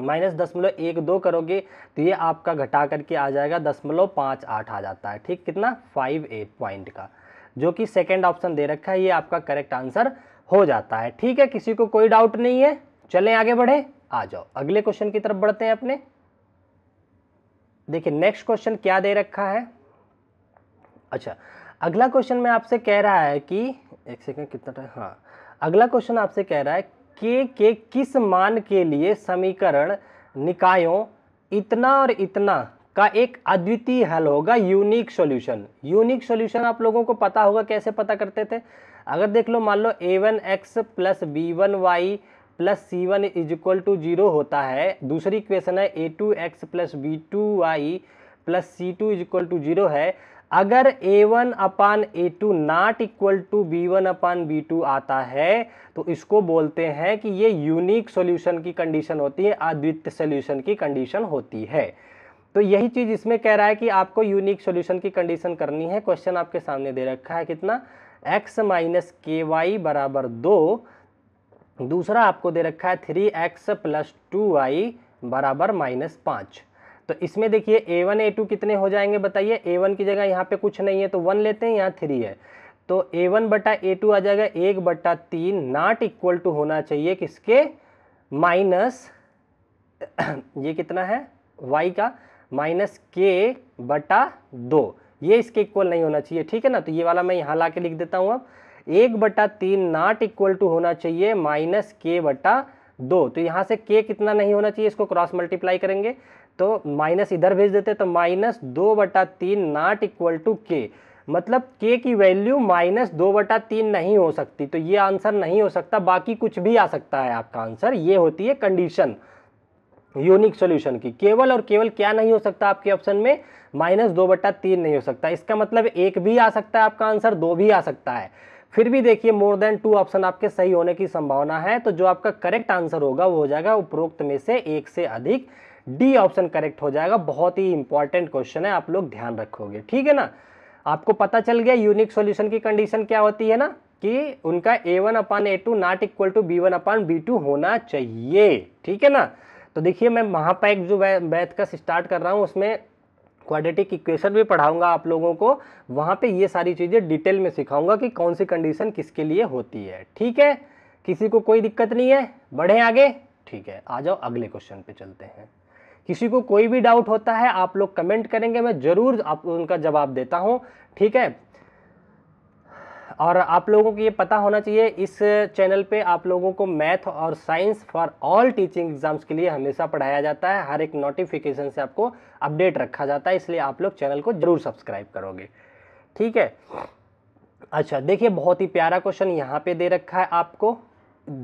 माइनस दशमलव एक दो करोगे तो ये आपका घटा करके आ जाएगा दशमलव पाँच आठ आ जाता है ठीक कितना फाइव एट पॉइंट का जो कि सेकेंड ऑप्शन दे रखा है ये आपका करेक्ट आंसर हो जाता है ठीक है किसी को कोई डाउट नहीं है चलें आगे बढ़े आ जाओ अगले क्वेश्चन की तरफ बढ़ते हैं अपने देखिए नेक्स्ट क्वेश्चन क्या दे रखा है अच्छा अगला क्वेश्चन में आपसे कह रहा है कि एक सेकेंड कितना टाइम हाँ अगला क्वेश्चन आपसे कह रहा है के के किस मान के लिए समीकरण निकायों इतना और इतना का एक अद्वितीय हल होगा यूनिक सॉल्यूशन यूनिक सॉल्यूशन आप लोगों को पता होगा कैसे पता करते थे अगर देख लो मान लो A one x plus B one y plus C one is equal to zero होता है दूसरी क्वेश्चन है A two x plus B two y plus C two is equal to zero है अगर A one upon A two not equal to B one upon B two आता है तो इसको बोलते हैं कि ये यूनिक सॉल्यूशन की कंडीशन होती है अद्वितीय सॉल्यूशन की कंडीशन होती है तो यही चीज़ इसमें कह रहा है कि आपको यूनिक सॉल्यूशन की कंडीशन करनी है क्वेश्चन आपके सामने दे रखा है कितना एक्स माइनस के वाई बराबर दो दूसरा आपको दे रखा है three x plus two y बराबर माइनस पाँच तो इसमें देखिए ए वन ए टू कितने हो जाएंगे बताइए ए वन की जगह यहाँ पे कुछ नहीं है तो वन लेते हैं यहाँ थ्री है तो ए वन बटा ए टू आ जाएगा एक बटा तीन नॉट इक्वल टू होना चाहिए किसके माइनस ये कितना है वाई का माइनस के बटा दो ये इसके इक्वल नहीं होना चाहिए ठीक है ना तो ये वाला मैं यहाँ ला के लिख देता हूँ अब एक बटा तीन नॉट इक्वल टू होना चाहिए माइनस के बटा दो तो यहाँ से के कितना नहीं होना चाहिए इसको क्रॉस मल्टीप्लाई करेंगे तो माइनस इधर भेज देते तो माइनस दो बटा तीन नॉट इक्वल टू के मतलब के की वैल्यू माइनस दो बटा तीन नहीं हो सकती तो ये आंसर नहीं हो सकता बाकी कुछ भी आ सकता है आपका आंसर ये होती है कंडीशन यूनिक सॉल्यूशन की केवल और केवल क्या नहीं हो सकता आपके ऑप्शन में माइनस दो बटा तीन नहीं हो सकता इसका मतलब एक भी आ सकता है आपका आंसर दो भी आ सकता है फिर भी देखिए मोर देन टू ऑप्शन आपके सही होने की संभावना है तो जो आपका करेक्ट आंसर होगा वो हो जाएगा उपरोक्त में से एक से अधिक डी ऑप्शन करेक्ट हो जाएगा बहुत ही इंपॉर्टेंट क्वेश्चन है आप लोग ध्यान रखोगे ठीक है ना आपको पता चल गया यूनिक सॉल्यूशन की कंडीशन क्या होती है ना कि उनका A one upon A two not equal to B one upon B two होना चाहिए ठीक है ना तो देखिए मैं महापैक जो बैथ का स्टार्ट कर रहा हूँ उसमें क्वाड्रेटिक इक्वेशन भी पढ़ाऊंगा आप लोगों को वहाँ पे ये सारी चीज़ें डिटेल में सिखाऊंगा कि कौन सी कंडीशन किसके लिए होती है ठीक है किसी को कोई दिक्कत नहीं है बढ़े आगे ठीक है आ जाओ अगले क्वेश्चन पे चलते हैं किसी को कोई भी डाउट होता है आप लोग कमेंट करेंगे मैं ज़रूर आप उनका जवाब देता हूँ ठीक है और आप लोगों को ये पता होना चाहिए इस चैनल पे आप लोगों को मैथ और science for all teaching exams के लिए हमेशा पढ़ाया जाता है हर एक नोटिफिकेशन से आपको अपडेट रखा जाता है इसलिए आप लोग चैनल को ज़रूर सब्सक्राइब करोगे ठीक है अच्छा देखिए बहुत ही प्यारा क्वेश्चन यहाँ पे दे रखा है आपको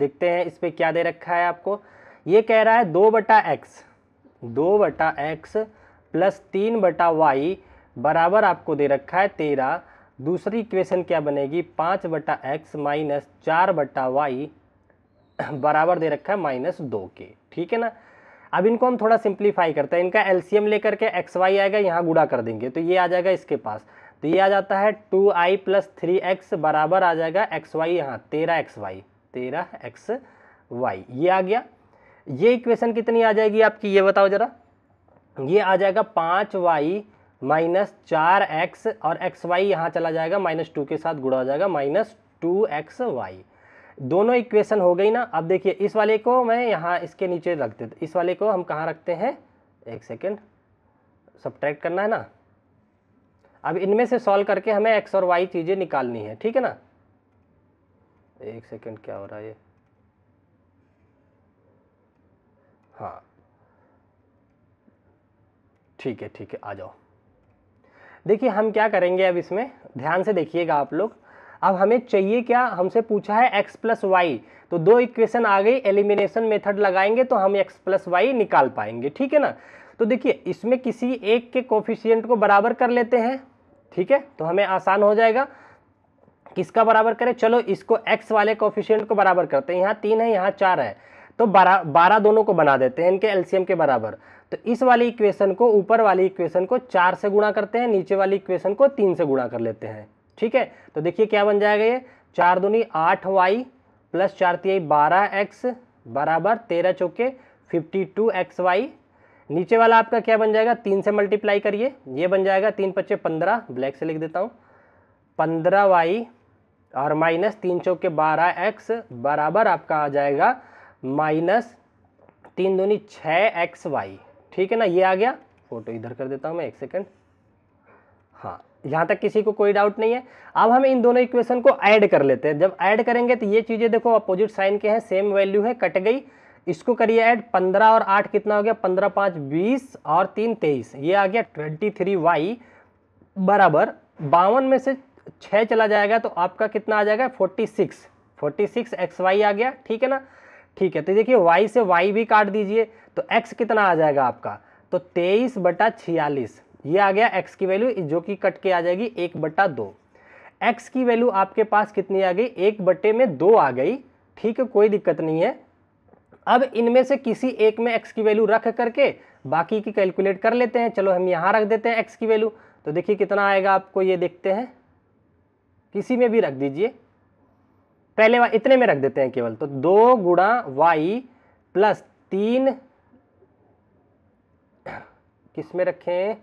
देखते हैं इस पर क्या दे रखा है आपको ये कह रहा है दो बटा एक्स दो बटा एक्स प्लस तीन बटा वाई बराबर आपको दे रखा है तेरह दूसरी इक्वेशन क्या बनेगी पाँच बटा एक्स माइनस चार बटा वाई बराबर दे रखा है माइनस दो के ठीक है ना अब इनको हम थोड़ा सिंप्लीफाई करते हैं इनका एलसीएम लेकर के एक्स वाई आएगा यहाँ गुड़ा कर देंगे तो ये आ जाएगा इसके पास तो ये आ जाता है two I plus three x बराबर आ जाएगा एक्स वाई यहाँ तेरह एक्स वाई तेरह एक्स वाई ये आ गया ये इक्वेशन कितनी आ जाएगी आपकी ये बताओ ज़रा ये आ जाएगा पाँच वाई माइनस चार एक्स और एक्स वाई यहाँ चला जाएगा माइनस टू के साथ गुड़ा हो जाएगा माइनस टू एक्स वाई दोनों इक्वेशन हो गई ना अब देखिए इस वाले को मैं यहाँ इसके नीचे रख देता इस वाले को हम कहाँ रखते हैं एक सेकेंड सब्ट्रैक्ट करना है ना अब इनमें से सॉल्व करके हमें एक्स और वाई चीज़ें निकालनी है ठीक है ना एक सेकेंड क्या हो रहा है ये हाँ। ठीक है ठीक है आ जाओ देखिए हम क्या करेंगे अब इसमें ध्यान से देखिएगा आप लोग अब हमें चाहिए क्या हमसे पूछा है x प्लस वाई तो दो इक्वेशन आ गई एलिमिनेशन मेथड लगाएंगे तो हम x प्लस वाई निकाल पाएंगे ठीक है ना तो देखिए इसमें किसी एक के कोफिशियंट को बराबर कर लेते हैं ठीक है तो हमें आसान हो जाएगा किसका बराबर करें चलो इसको x वाले कोफिशियंट को बराबर करते हैं यहाँ तीन है यहाँ चार है तो बारह बारह दोनों को बना देते हैं इनके एलसीएम के बराबर तो इस वाली इक्वेशन को ऊपर वाली इक्वेशन को चार से गुणा करते हैं नीचे वाली इक्वेशन को तीन से गुणा कर लेते हैं ठीक है तो देखिए क्या बन जाएगा ये चार दूनी आठ वाई प्लस चार तिहाई बारह एक्स बराबर तेरह चौके फिफ्टी टू एक्स वाई नीचे वाला आपका क्या बन जाएगा तीन से मल्टीप्लाई करिए ये बन जाएगा तीन पच्चे पंद्रह ब्लैक से लिख देता हूँ पंद्रह वाई और माइनस तीन चौके बारह एक्स बराबर आपका आ जाएगा माइनस तीन दूनी छः एक्स वाई ठीक है ना ये आ गया फोटो इधर कर देता हूँ मैं एक सेकेंड हाँ यहाँ तक किसी को कोई डाउट नहीं है अब हम इन दोनों इक्वेशन को ऐड कर लेते हैं जब ऐड करेंगे तो ये चीज़ें देखो अपोजिट साइन के हैं सेम वैल्यू है कट गई इसको करिए ऐड पंद्रह और आठ कितना हो गया पंद्रह पाँच बीस और तीन तेईस ये आ गया ट्वेंटी थ्री वाई बराबर बावन में से छः चला जाएगा तो आपका कितना आ जाएगा forty six forty six x y आ गया ठीक है ना ठीक है तो देखिए वाई से वाई भी काट दीजिए तो एक्स कितना आ जाएगा आपका तो तेईस बटा छियालीस ये आ गया एक्स की वैल्यू जो कि कट के आ जाएगी एक बटा दो एक्स की वैल्यू आपके पास कितनी आ गई एक बटे में दो आ गई ठीक है कोई दिक्कत नहीं है अब इनमें से किसी एक में एक्स की वैल्यू रख करके बाकी की कैलकुलेट कर लेते हैं चलो हम यहाँ रख देते हैं एक्स की वैल्यू तो देखिए कितना आएगा आपको ये देखते हैं किसी में भी रख दीजिए पहले इतने में रख देते हैं केवल तो दो गुणा वाई प्लस तीन किस में रखें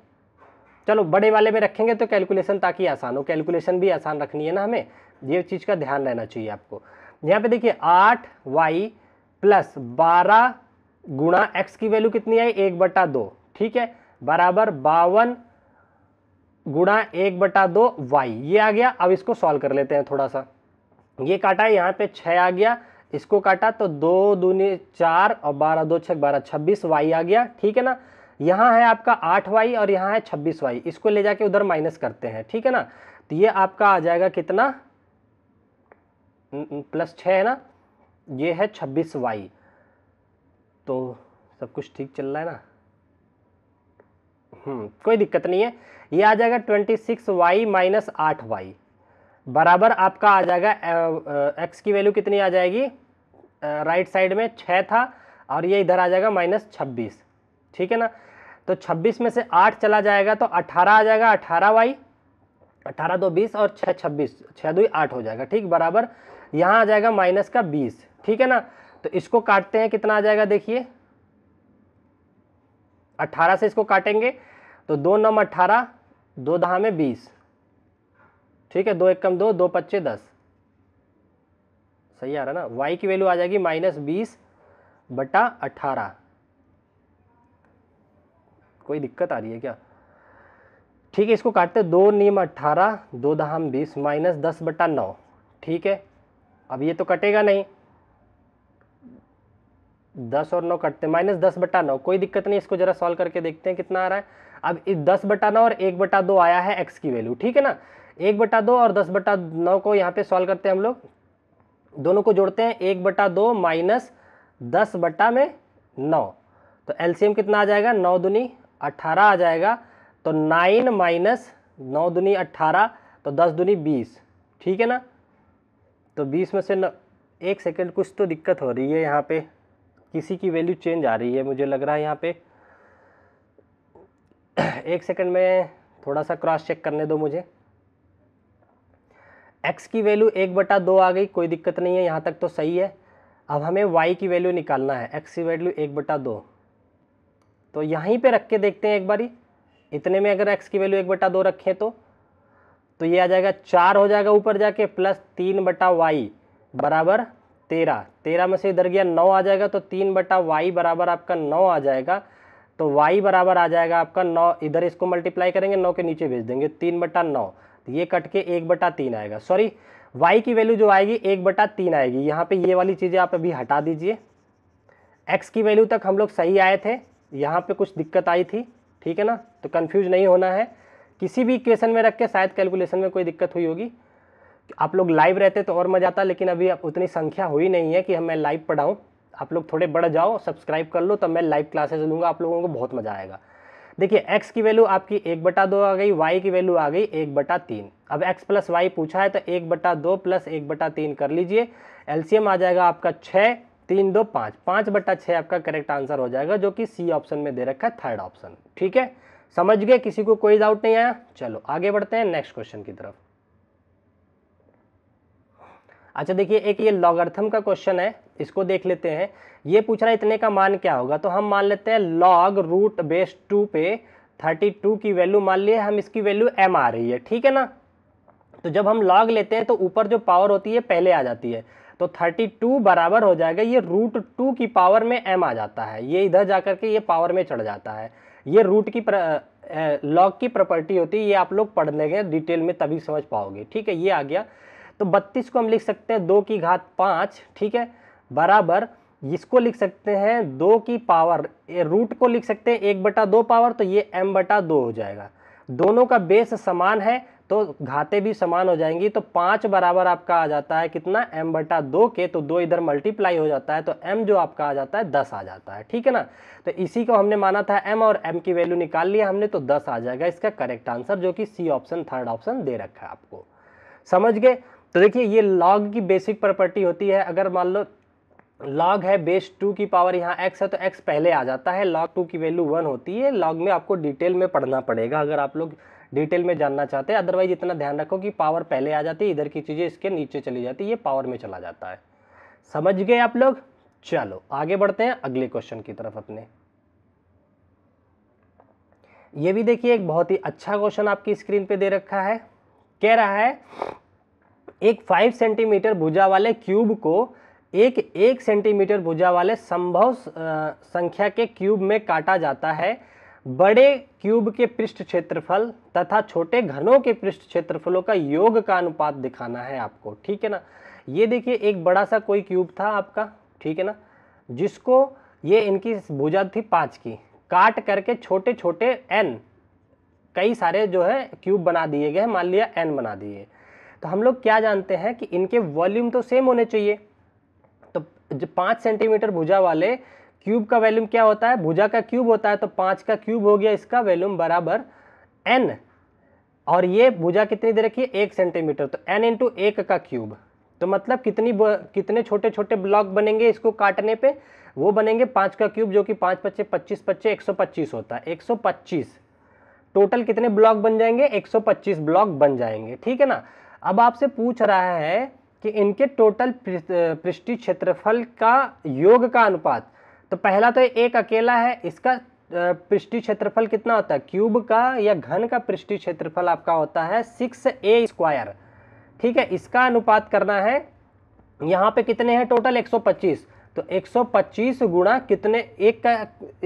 चलो बड़े वाले में रखेंगे तो कैलकुलेशन ताकि आसान हो कैलकुलेशन भी आसान रखनी है ना हमें ये चीज़ का ध्यान रहना चाहिए आपको यहाँ पे देखिए आठ वाई प्लस बारह गुणा एक्स की वैल्यू कितनी आई एक बटा दो ठीक है बराबर बावन गुणा एक बटा दो वाई ये आ गया अब इसको सॉल्व कर लेते हैं थोड़ा सा ये काटा यहाँ पे छः आ गया इसको काटा तो दो दूनी चार और बारह दो छः बारह छब्बीस वाई आ गया ठीक है ना यहाँ है आपका आठ वाई और यहाँ है छब्बीस वाई इसको ले जाके उधर माइनस करते हैं ठीक है ना तो ये आपका आ जाएगा कितना हम्म, प्लस छः है ना ये है छब्बीस वाई तो सब कुछ ठीक चल रहा है ना हम्म कोई दिक्कत नहीं है ये आ जाएगा ट्वेंटी सिक्स वाई माइनस आठ वाई बराबर आपका आ जाएगा एक्स की वैल्यू कितनी आ जाएगी राइट साइड में छः था और ये इधर आ जाएगा माइनस छब्बीस ठीक है ना तो छब्बीस में से आठ चला जाएगा तो अट्ठारह आ जाएगा अट्ठारह वाई अट्ठारह दो बीस और छः छब्बीस छः दो आठ हो जाएगा ठीक बराबर यहाँ आ जाएगा माइनस का बीस ठीक है ना तो इसको काटते हैं कितना आ जाएगा देखिए अट्ठारह से इसको काटेंगे तो दो नम अट्ठारह दो दहा में बीस ठीक है दो एक कम दो दो पच्चे दस सही आ रहा ना वाई की वैल्यू आ जाएगी माइनस बीस बटा अठारह कोई दिक्कत आ रही है क्या ठीक है इसको काटते दो नीम अट्ठारह दो दहाम बीस माइनस दस बटा नौ ठीक है अब ये तो कटेगा नहीं दस और नौ कटते माइनस दस बटा नौ कोई दिक्कत नहीं इसको जरा सॉल्व करके देखते हैं कितना आ रहा है अब इस दस बटा नौ और एक बटा दो आया है एक्स की वैल्यू ठीक है ना एक बटा दो और दस बटा नौ को यहाँ पे सॉल्व करते हैं हम लोग दोनों को जोड़ते हैं एक बटा दो माइनस दस बटा में नौ तो एलसीएम कितना आ जाएगा नौ दुनी अट्ठारह आ जाएगा तो नाइन माइनस नौ दुनी अट्ठारह तो दस दुनी बीस ठीक है ना तो बीस में से न एक सेकेंड कुछ तो दिक्कत हो रही है यहाँ पे किसी की वैल्यू चेंज आ रही है मुझे लग रहा है यहाँ पे एक सेकेंड में थोड़ा सा क्रॉस चेक करने दो मुझे एक्स की वैल्यू एक बटा दो आ गई कोई दिक्कत नहीं है यहाँ तक तो सही है अब हमें वाई की वैल्यू निकालना है एक्स की वैल्यू एक बटा दो तो यहीं पे रख के देखते हैं एक बारी इतने में अगर एक्स की वैल्यू एक बटा दो रखें तो तो ये आ जाएगा चार हो जाएगा ऊपर जाके प्लस तीन बटा वाई बराबर तेरह तेरह में से इधर गया नौ आ जाएगा तो तीन बटा वाई बराबर आपका नौ आ जाएगा तो वाई बराबर आ जाएगा आपका नौ इधर इसको मल्टीप्लाई करेंगे नौ के नीचे भेज देंगे तीन बटा नौ ये कट के एक बटा तीन आएगा सॉरी वाई की वैल्यू जो आएगी एक बटा तीन आएगी यहाँ पे ये वाली चीज़ें आप अभी हटा दीजिए एक्स की वैल्यू तक हम लोग सही आए थे यहाँ पे कुछ दिक्कत आई थी ठीक है ना तो कन्फ्यूज नहीं होना है किसी भी इक्वेशन में रख के शायद कैलकुलेशन में कोई दिक्कत हुई होगी आप लोग लाइव रहते तो और मज़ा आता लेकिन अभी उतनी संख्या हुई नहीं है कि हम मैं लाइव पढ़ाऊँ आप लोग थोड़े बढ़ जाओ सब्सक्राइब कर लो तब मैं लाइव क्लासेस लूँगा आप लोगों को बहुत मज़ा आएगा देखिए एक्स की वैल्यू आपकी एक बटा दो आ गई वाई की वैल्यू आ गई एक बटा तीन अब एक्स प्लस वाई पूछा है तो एक बटा दो प्लस एक बटा तीन कर लीजिए एलसीएम आ जाएगा आपका छः तीन दो पाँच पाँच बटा छः आपका करेक्ट आंसर हो जाएगा जो कि सी ऑप्शन में दे रखा है थर्ड ऑप्शन ठीक है समझ गए किसी को कोई डाउट नहीं आया चलो आगे बढ़ते हैं नेक्स्ट क्वेश्चन की तरफ अच्छा देखिए एक ये लॉगर्थम का क्वेश्चन है इसको देख लेते हैं ये पूछ रहा है इतने का मान क्या होगा तो हम मान लेते हैं लॉग रूट बेस टू पे थर्टी टू की वैल्यू मान लिए हम इसकी वैल्यू एम आ रही है ठीक है ना तो जब हम लॉग लेते हैं तो ऊपर जो पावर होती है पहले आ जाती है तो 32 बराबर हो जाएगा ये रूट टू की पावर में एम आ जाता है ये इधर जा कर के ये पावर में चढ़ जाता है ये रूट की लॉग की प्रॉपर्टी होती है ये आप लोग पढ़ लेंगे डिटेल में तभी समझ पाओगे ठीक है ये आ गया तो बत्तीस को हम लिख सकते हैं दो की घात पाँच ठीक है बराबर इसको लिख सकते हैं दो की पावर रूट को लिख सकते हैं एक बटा दो पावर तो ये एम बटा दो हो जाएगा दोनों का बेस समान है तो घाते भी समान हो जाएंगी तो पाँच बराबर आपका आ जाता है कितना एम बटा दो के तो दो इधर मल्टीप्लाई हो जाता है तो एम जो आपका आ जाता है दस आ जाता है ठीक है ना तो इसी को हमने माना था एम और एम की वैल्यू निकाल लिया हमने तो दस आ जाएगा इसका करेक्ट आंसर जो कि सी ऑप्शन थर्ड ऑप्शन दे रखा है आपको समझ गए तो देखिए ये लॉग की बेसिक प्रॉपर्टी होती है अगर मान लो लॉग है बेस टू की पावर यहाँ एक्स है तो एक्स पहले आ जाता है लॉग टू की वैल्यू वन होती है लॉग में आपको डिटेल में पढ़ना पड़ेगा अगर आप लोग डिटेल में जानना चाहते हैं अदरवाइज इतना ध्यान रखो कि पावर पहले आ जाती है इधर की चीज़ें इसके नीचे चली जाती है ये पावर में चला जाता है समझ गए आप लोग चलो आगे बढ़ते हैं अगले क्वेश्चन की तरफ अपने ये भी देखिए एक बहुत ही अच्छा क्वेश्चन आपकी स्क्रीन पे दे रखा है कह रहा है एक फाइव सेंटीमीटर भुजा वाले क्यूब को एक एक सेंटीमीटर भुजा वाले संभव संख्या के क्यूब में काटा जाता है बड़े क्यूब के पृष्ठ क्षेत्रफल तथा छोटे घनों के पृष्ठ क्षेत्रफलों का योग का अनुपात दिखाना है आपको ठीक है ना ये देखिए एक बड़ा सा कोई क्यूब था आपका ठीक है ना जिसको ये इनकी भुजा थी पाँच की काट करके छोटे छोटे एन कई सारे जो है क्यूब बना दिए गए हैं मान लिया एन बना दिए तो हम लोग क्या जानते हैं कि इनके वॉल्यूम तो सेम होने चाहिए तो पाँच सेंटीमीटर भुजा वाले क्यूब का वॉल्यूम क्या होता है भुजा का क्यूब होता है तो पाँच का क्यूब हो गया इसका वॉल्यूम बराबर एन और ये भुजा कितनी दे रखी है एक सेंटीमीटर तो एन इंटू एक का क्यूब तो मतलब कितनी कितने छोटे छोटे ब्लॉक बनेंगे इसको काटने पे वो बनेंगे पाँच का क्यूब जो कि पाँच पच्चे पच्चीस पच्चे एक सौ पच्चीस होता है एक सौ पच्चीस टोटल कितने ब्लॉक बन जाएंगे एक सौ पच्चीस ब्लॉक बन जाएंगे ठीक है ना अब आपसे पूछ रहा है कि इनके टोटल पृष्ठ क्षेत्रफल का योग का अनुपात तो पहला तो एक अकेला है इसका पृष्ठ क्षेत्रफल कितना होता है क्यूब का या घन का पृष्ठ क्षेत्रफल आपका होता है सिक्स ए स्क्वायर ठीक है इसका अनुपात करना है यहाँ पे कितने हैं टोटल 125 तो 125 गुणा कितने एक का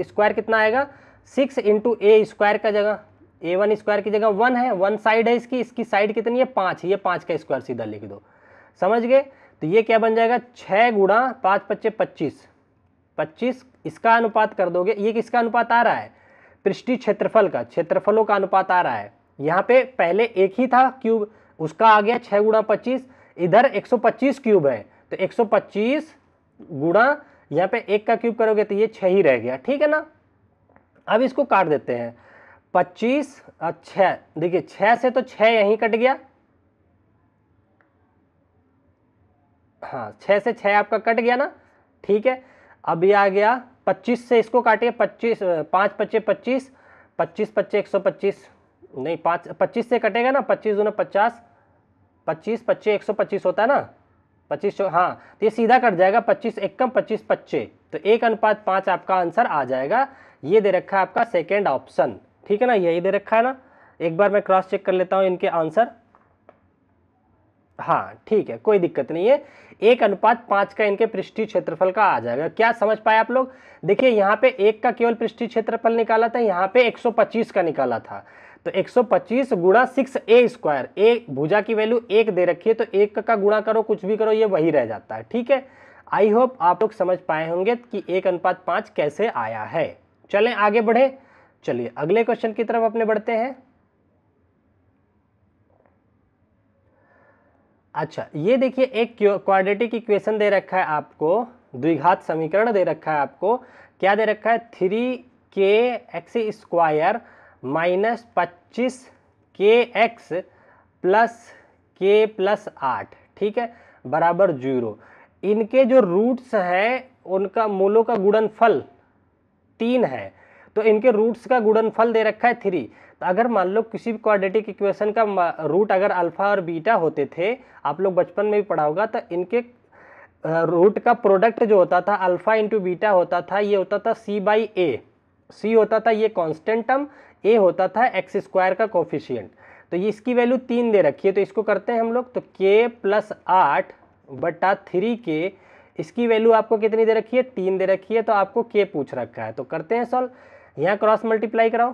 स्क्वायर कितना आएगा सिक्स इंटू ए स्क्वायर का जगह ए वन स्क्वायर की जगह वन है वन साइड है इसकी इसकी साइड कितनी है पाँच ये पाँच का स्क्वायर सीधा लिख दो समझ गए तो ये क्या बन जाएगा छः गुणा पाँच पच्चे पच्चीस पच्चीस इसका अनुपात कर दोगे ये किसका अनुपात आ रहा है पृष्ठी क्षेत्रफल का क्षेत्रफलों का अनुपात आ रहा है यहाँ पे पहले एक ही था क्यूब उसका आ गया छः गुणा पच्चीस इधर एक सौ पच्चीस क्यूब है तो एक सौ पच्चीस गुणा यहाँ पे एक का क्यूब करोगे तो ये छः ही रह गया ठीक है ना अब इसको काट देते हैं पच्चीस और देखिए छः से तो छः यहीं कट गया हाँ छः से छः आपका कट गया ना ठीक है अभी आ गया पच्चीस से इसको काटिए पच्चीस पाँच पच्चे पच्चीस पच्चीस पच्चे एक सौ पच्चीस नहीं पाँच पच्चीस से कटेगा ना पच्चीस दोनों पचास पच्चीस पच्चे एक सौ पच्चीस होता है ना पच्चीस हाँ तो ये सीधा कट जाएगा पच्चीस एक कम पच्चीस पच्चे तो एक अनुपात पाँच आपका आंसर आ जाएगा ये दे रखा है आपका सेकेंड ऑप्शन ठीक है ना यही दे रखा है ना एक बार मैं क्रॉस चेक कर लेता हूँ इनके आंसर हाँ ठीक है कोई दिक्कत नहीं है एक अनुपात पाँच का इनके पृष्ठीय क्षेत्रफल का आ जाएगा क्या समझ पाए आप लोग देखिए यहाँ पे एक का केवल पृष्ठीय क्षेत्रफल निकाला था यहाँ पे 125 का निकाला था तो 125 सौ पच्चीस गुणा सिक्स ए स्क्वायर ए भुजा की वैल्यू एक दे रखी है तो एक का गुणा करो कुछ भी करो ये वही रह जाता है ठीक है आई होप आप लोग समझ पाए होंगे कि एक अनुपात पाँच कैसे आया है चलें आगे बढ़े चलिए अगले क्वेश्चन की तरफ अपने बढ़ते हैं अच्छा ये देखिए एक क्वाड्रेटिक इक्वेशन दे रखा है आपको द्विघात समीकरण दे रखा है आपको क्या दे रखा है थ्री के एक्स स्क्वायर माइनस पच्चीस के एक्स प्लस के प्लस आठ ठीक है बराबर जीरो इनके जो रूट्स हैं उनका मूलों का गुणनफल तीन है तो इनके रूट्स का गुणनफल दे रखा है थ्री तो अगर मान लो किसी भी क्वाड्रेटिक इक्वेशन का रूट अगर अल्फा और बीटा होते थे आप लोग बचपन में भी पढ़ा होगा तो इनके रूट का प्रोडक्ट जो होता था अल्फा इंटू बीटा होता था ये होता था सी बाई ए सी होता था ये कॉन्स्टेंट टर्म ए होता था एक्स स्क्वायर का कोफिशियंट तो ये इसकी वैल्यू तीन दे रखी है तो इसको करते हैं हम लोग तो के प्लस आठ बटा थ्री के इसकी वैल्यू आपको कितनी दे रखी है तीन दे रखी है तो आपको के पूछ रखा है तो करते हैं सॉल्व यहाँ क्रॉस मल्टीप्लाई कराओ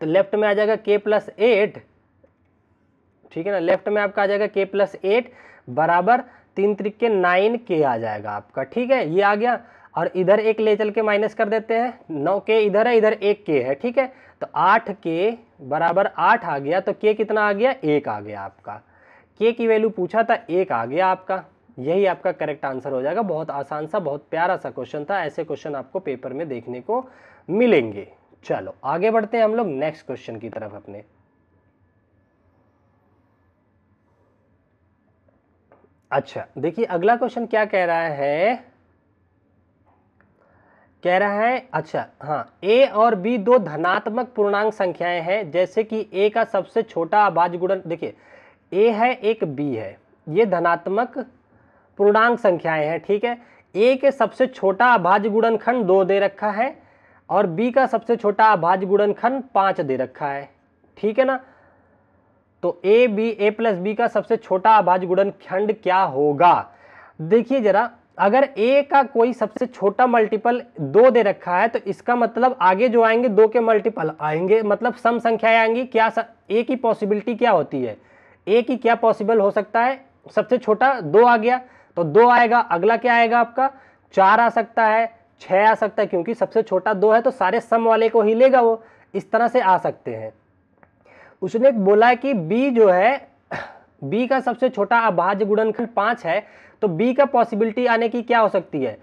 तो लेफ्ट में आ जाएगा के प्लस एट ठीक है ना लेफ्ट में आपका आ जाएगा के प्लस एट बराबर तीन त्रिक नाइन के आ जाएगा आपका ठीक है ये आ गया और इधर एक ले चल के माइनस कर देते हैं नौ के इधर है इधर एक के है ठीक है तो आठ के बराबर आठ आ गया तो के कितना आ गया एक आ गया आपका के की वैल्यू पूछा था एक आ गया आपका यही आपका करेक्ट आंसर हो जाएगा बहुत आसान सा बहुत प्यारा सा क्वेश्चन था ऐसे क्वेश्चन आपको पेपर में देखने को मिलेंगे चलो आगे बढ़ते हैं हम लोग नेक्स्ट क्वेश्चन की तरफ अपने अच्छा देखिए अगला क्वेश्चन क्या कह रहा है कह रहा है अच्छा हाँ ए और बी दो धनात्मक पूर्णांक संख्याएं हैं जैसे कि ए का सबसे छोटा अभाज्य गुणन देखिए ए है एक बी है ये धनात्मक पूर्णांक संख्याएं हैं ठीक है ए के सबसे छोटा अभाज्य गुणनखंड दो दे रखा है और बी का सबसे छोटा अभाज्य गुणनखंड पाँच दे रखा है ठीक है ना तो A B A plus B का सबसे छोटा अभाज्य गुणनखंड क्या होगा देखिए जरा अगर ए का कोई सबसे छोटा मल्टीपल दो दे रखा है तो इसका मतलब आगे जो आएंगे दो के मल्टीपल आएंगे मतलब सम संख्याएं आएंगी क्या ए की पॉसिबिलिटी क्या होती है ए की क्या पॉसिबल हो सकता है सबसे छोटा दो आ गया तो दो आएगा अगला क्या आएगा आपका चार आ सकता है छः आ सकता है क्योंकि सबसे छोटा दो है तो सारे सम वाले को ही लेगा वो इस तरह से आ सकते हैं उसने बोला कि बी जो है बी का सबसे छोटा अभाज्य गुणनखंड पाँच है तो बी का पॉसिबिलिटी आने की क्या हो सकती है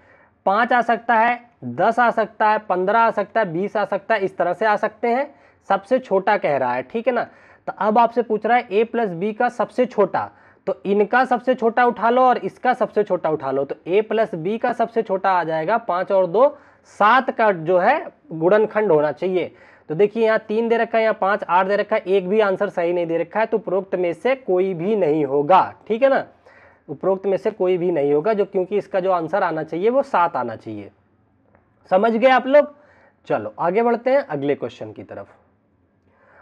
पाँच आ सकता है दस आ सकता है पंद्रह आ सकता है बीस आ सकता है इस तरह से आ सकते हैं सबसे छोटा कह रहा है ठीक है ना तो अब आपसे पूछ रहा है ए प्लस बी का सबसे छोटा तो इनका सबसे छोटा उठा लो और इसका सबसे छोटा उठा लो तो ए प्लस बी का सबसे छोटा आ जाएगा पांच और दो सात का जो है गुणनखंड होना चाहिए तो देखिए यहाँ तीन दे रखा है यहाँ पांच आठ दे रखा है एक भी आंसर सही नहीं दे रखा है तो उपरोक्त में से कोई भी नहीं होगा ठीक है ना उपरोक्त में से कोई भी नहीं होगा जो क्योंकि इसका जो आंसर आना चाहिए वो सात आना चाहिए समझ गए आप लोग चलो आगे बढ़ते हैं अगले क्वेश्चन की तरफ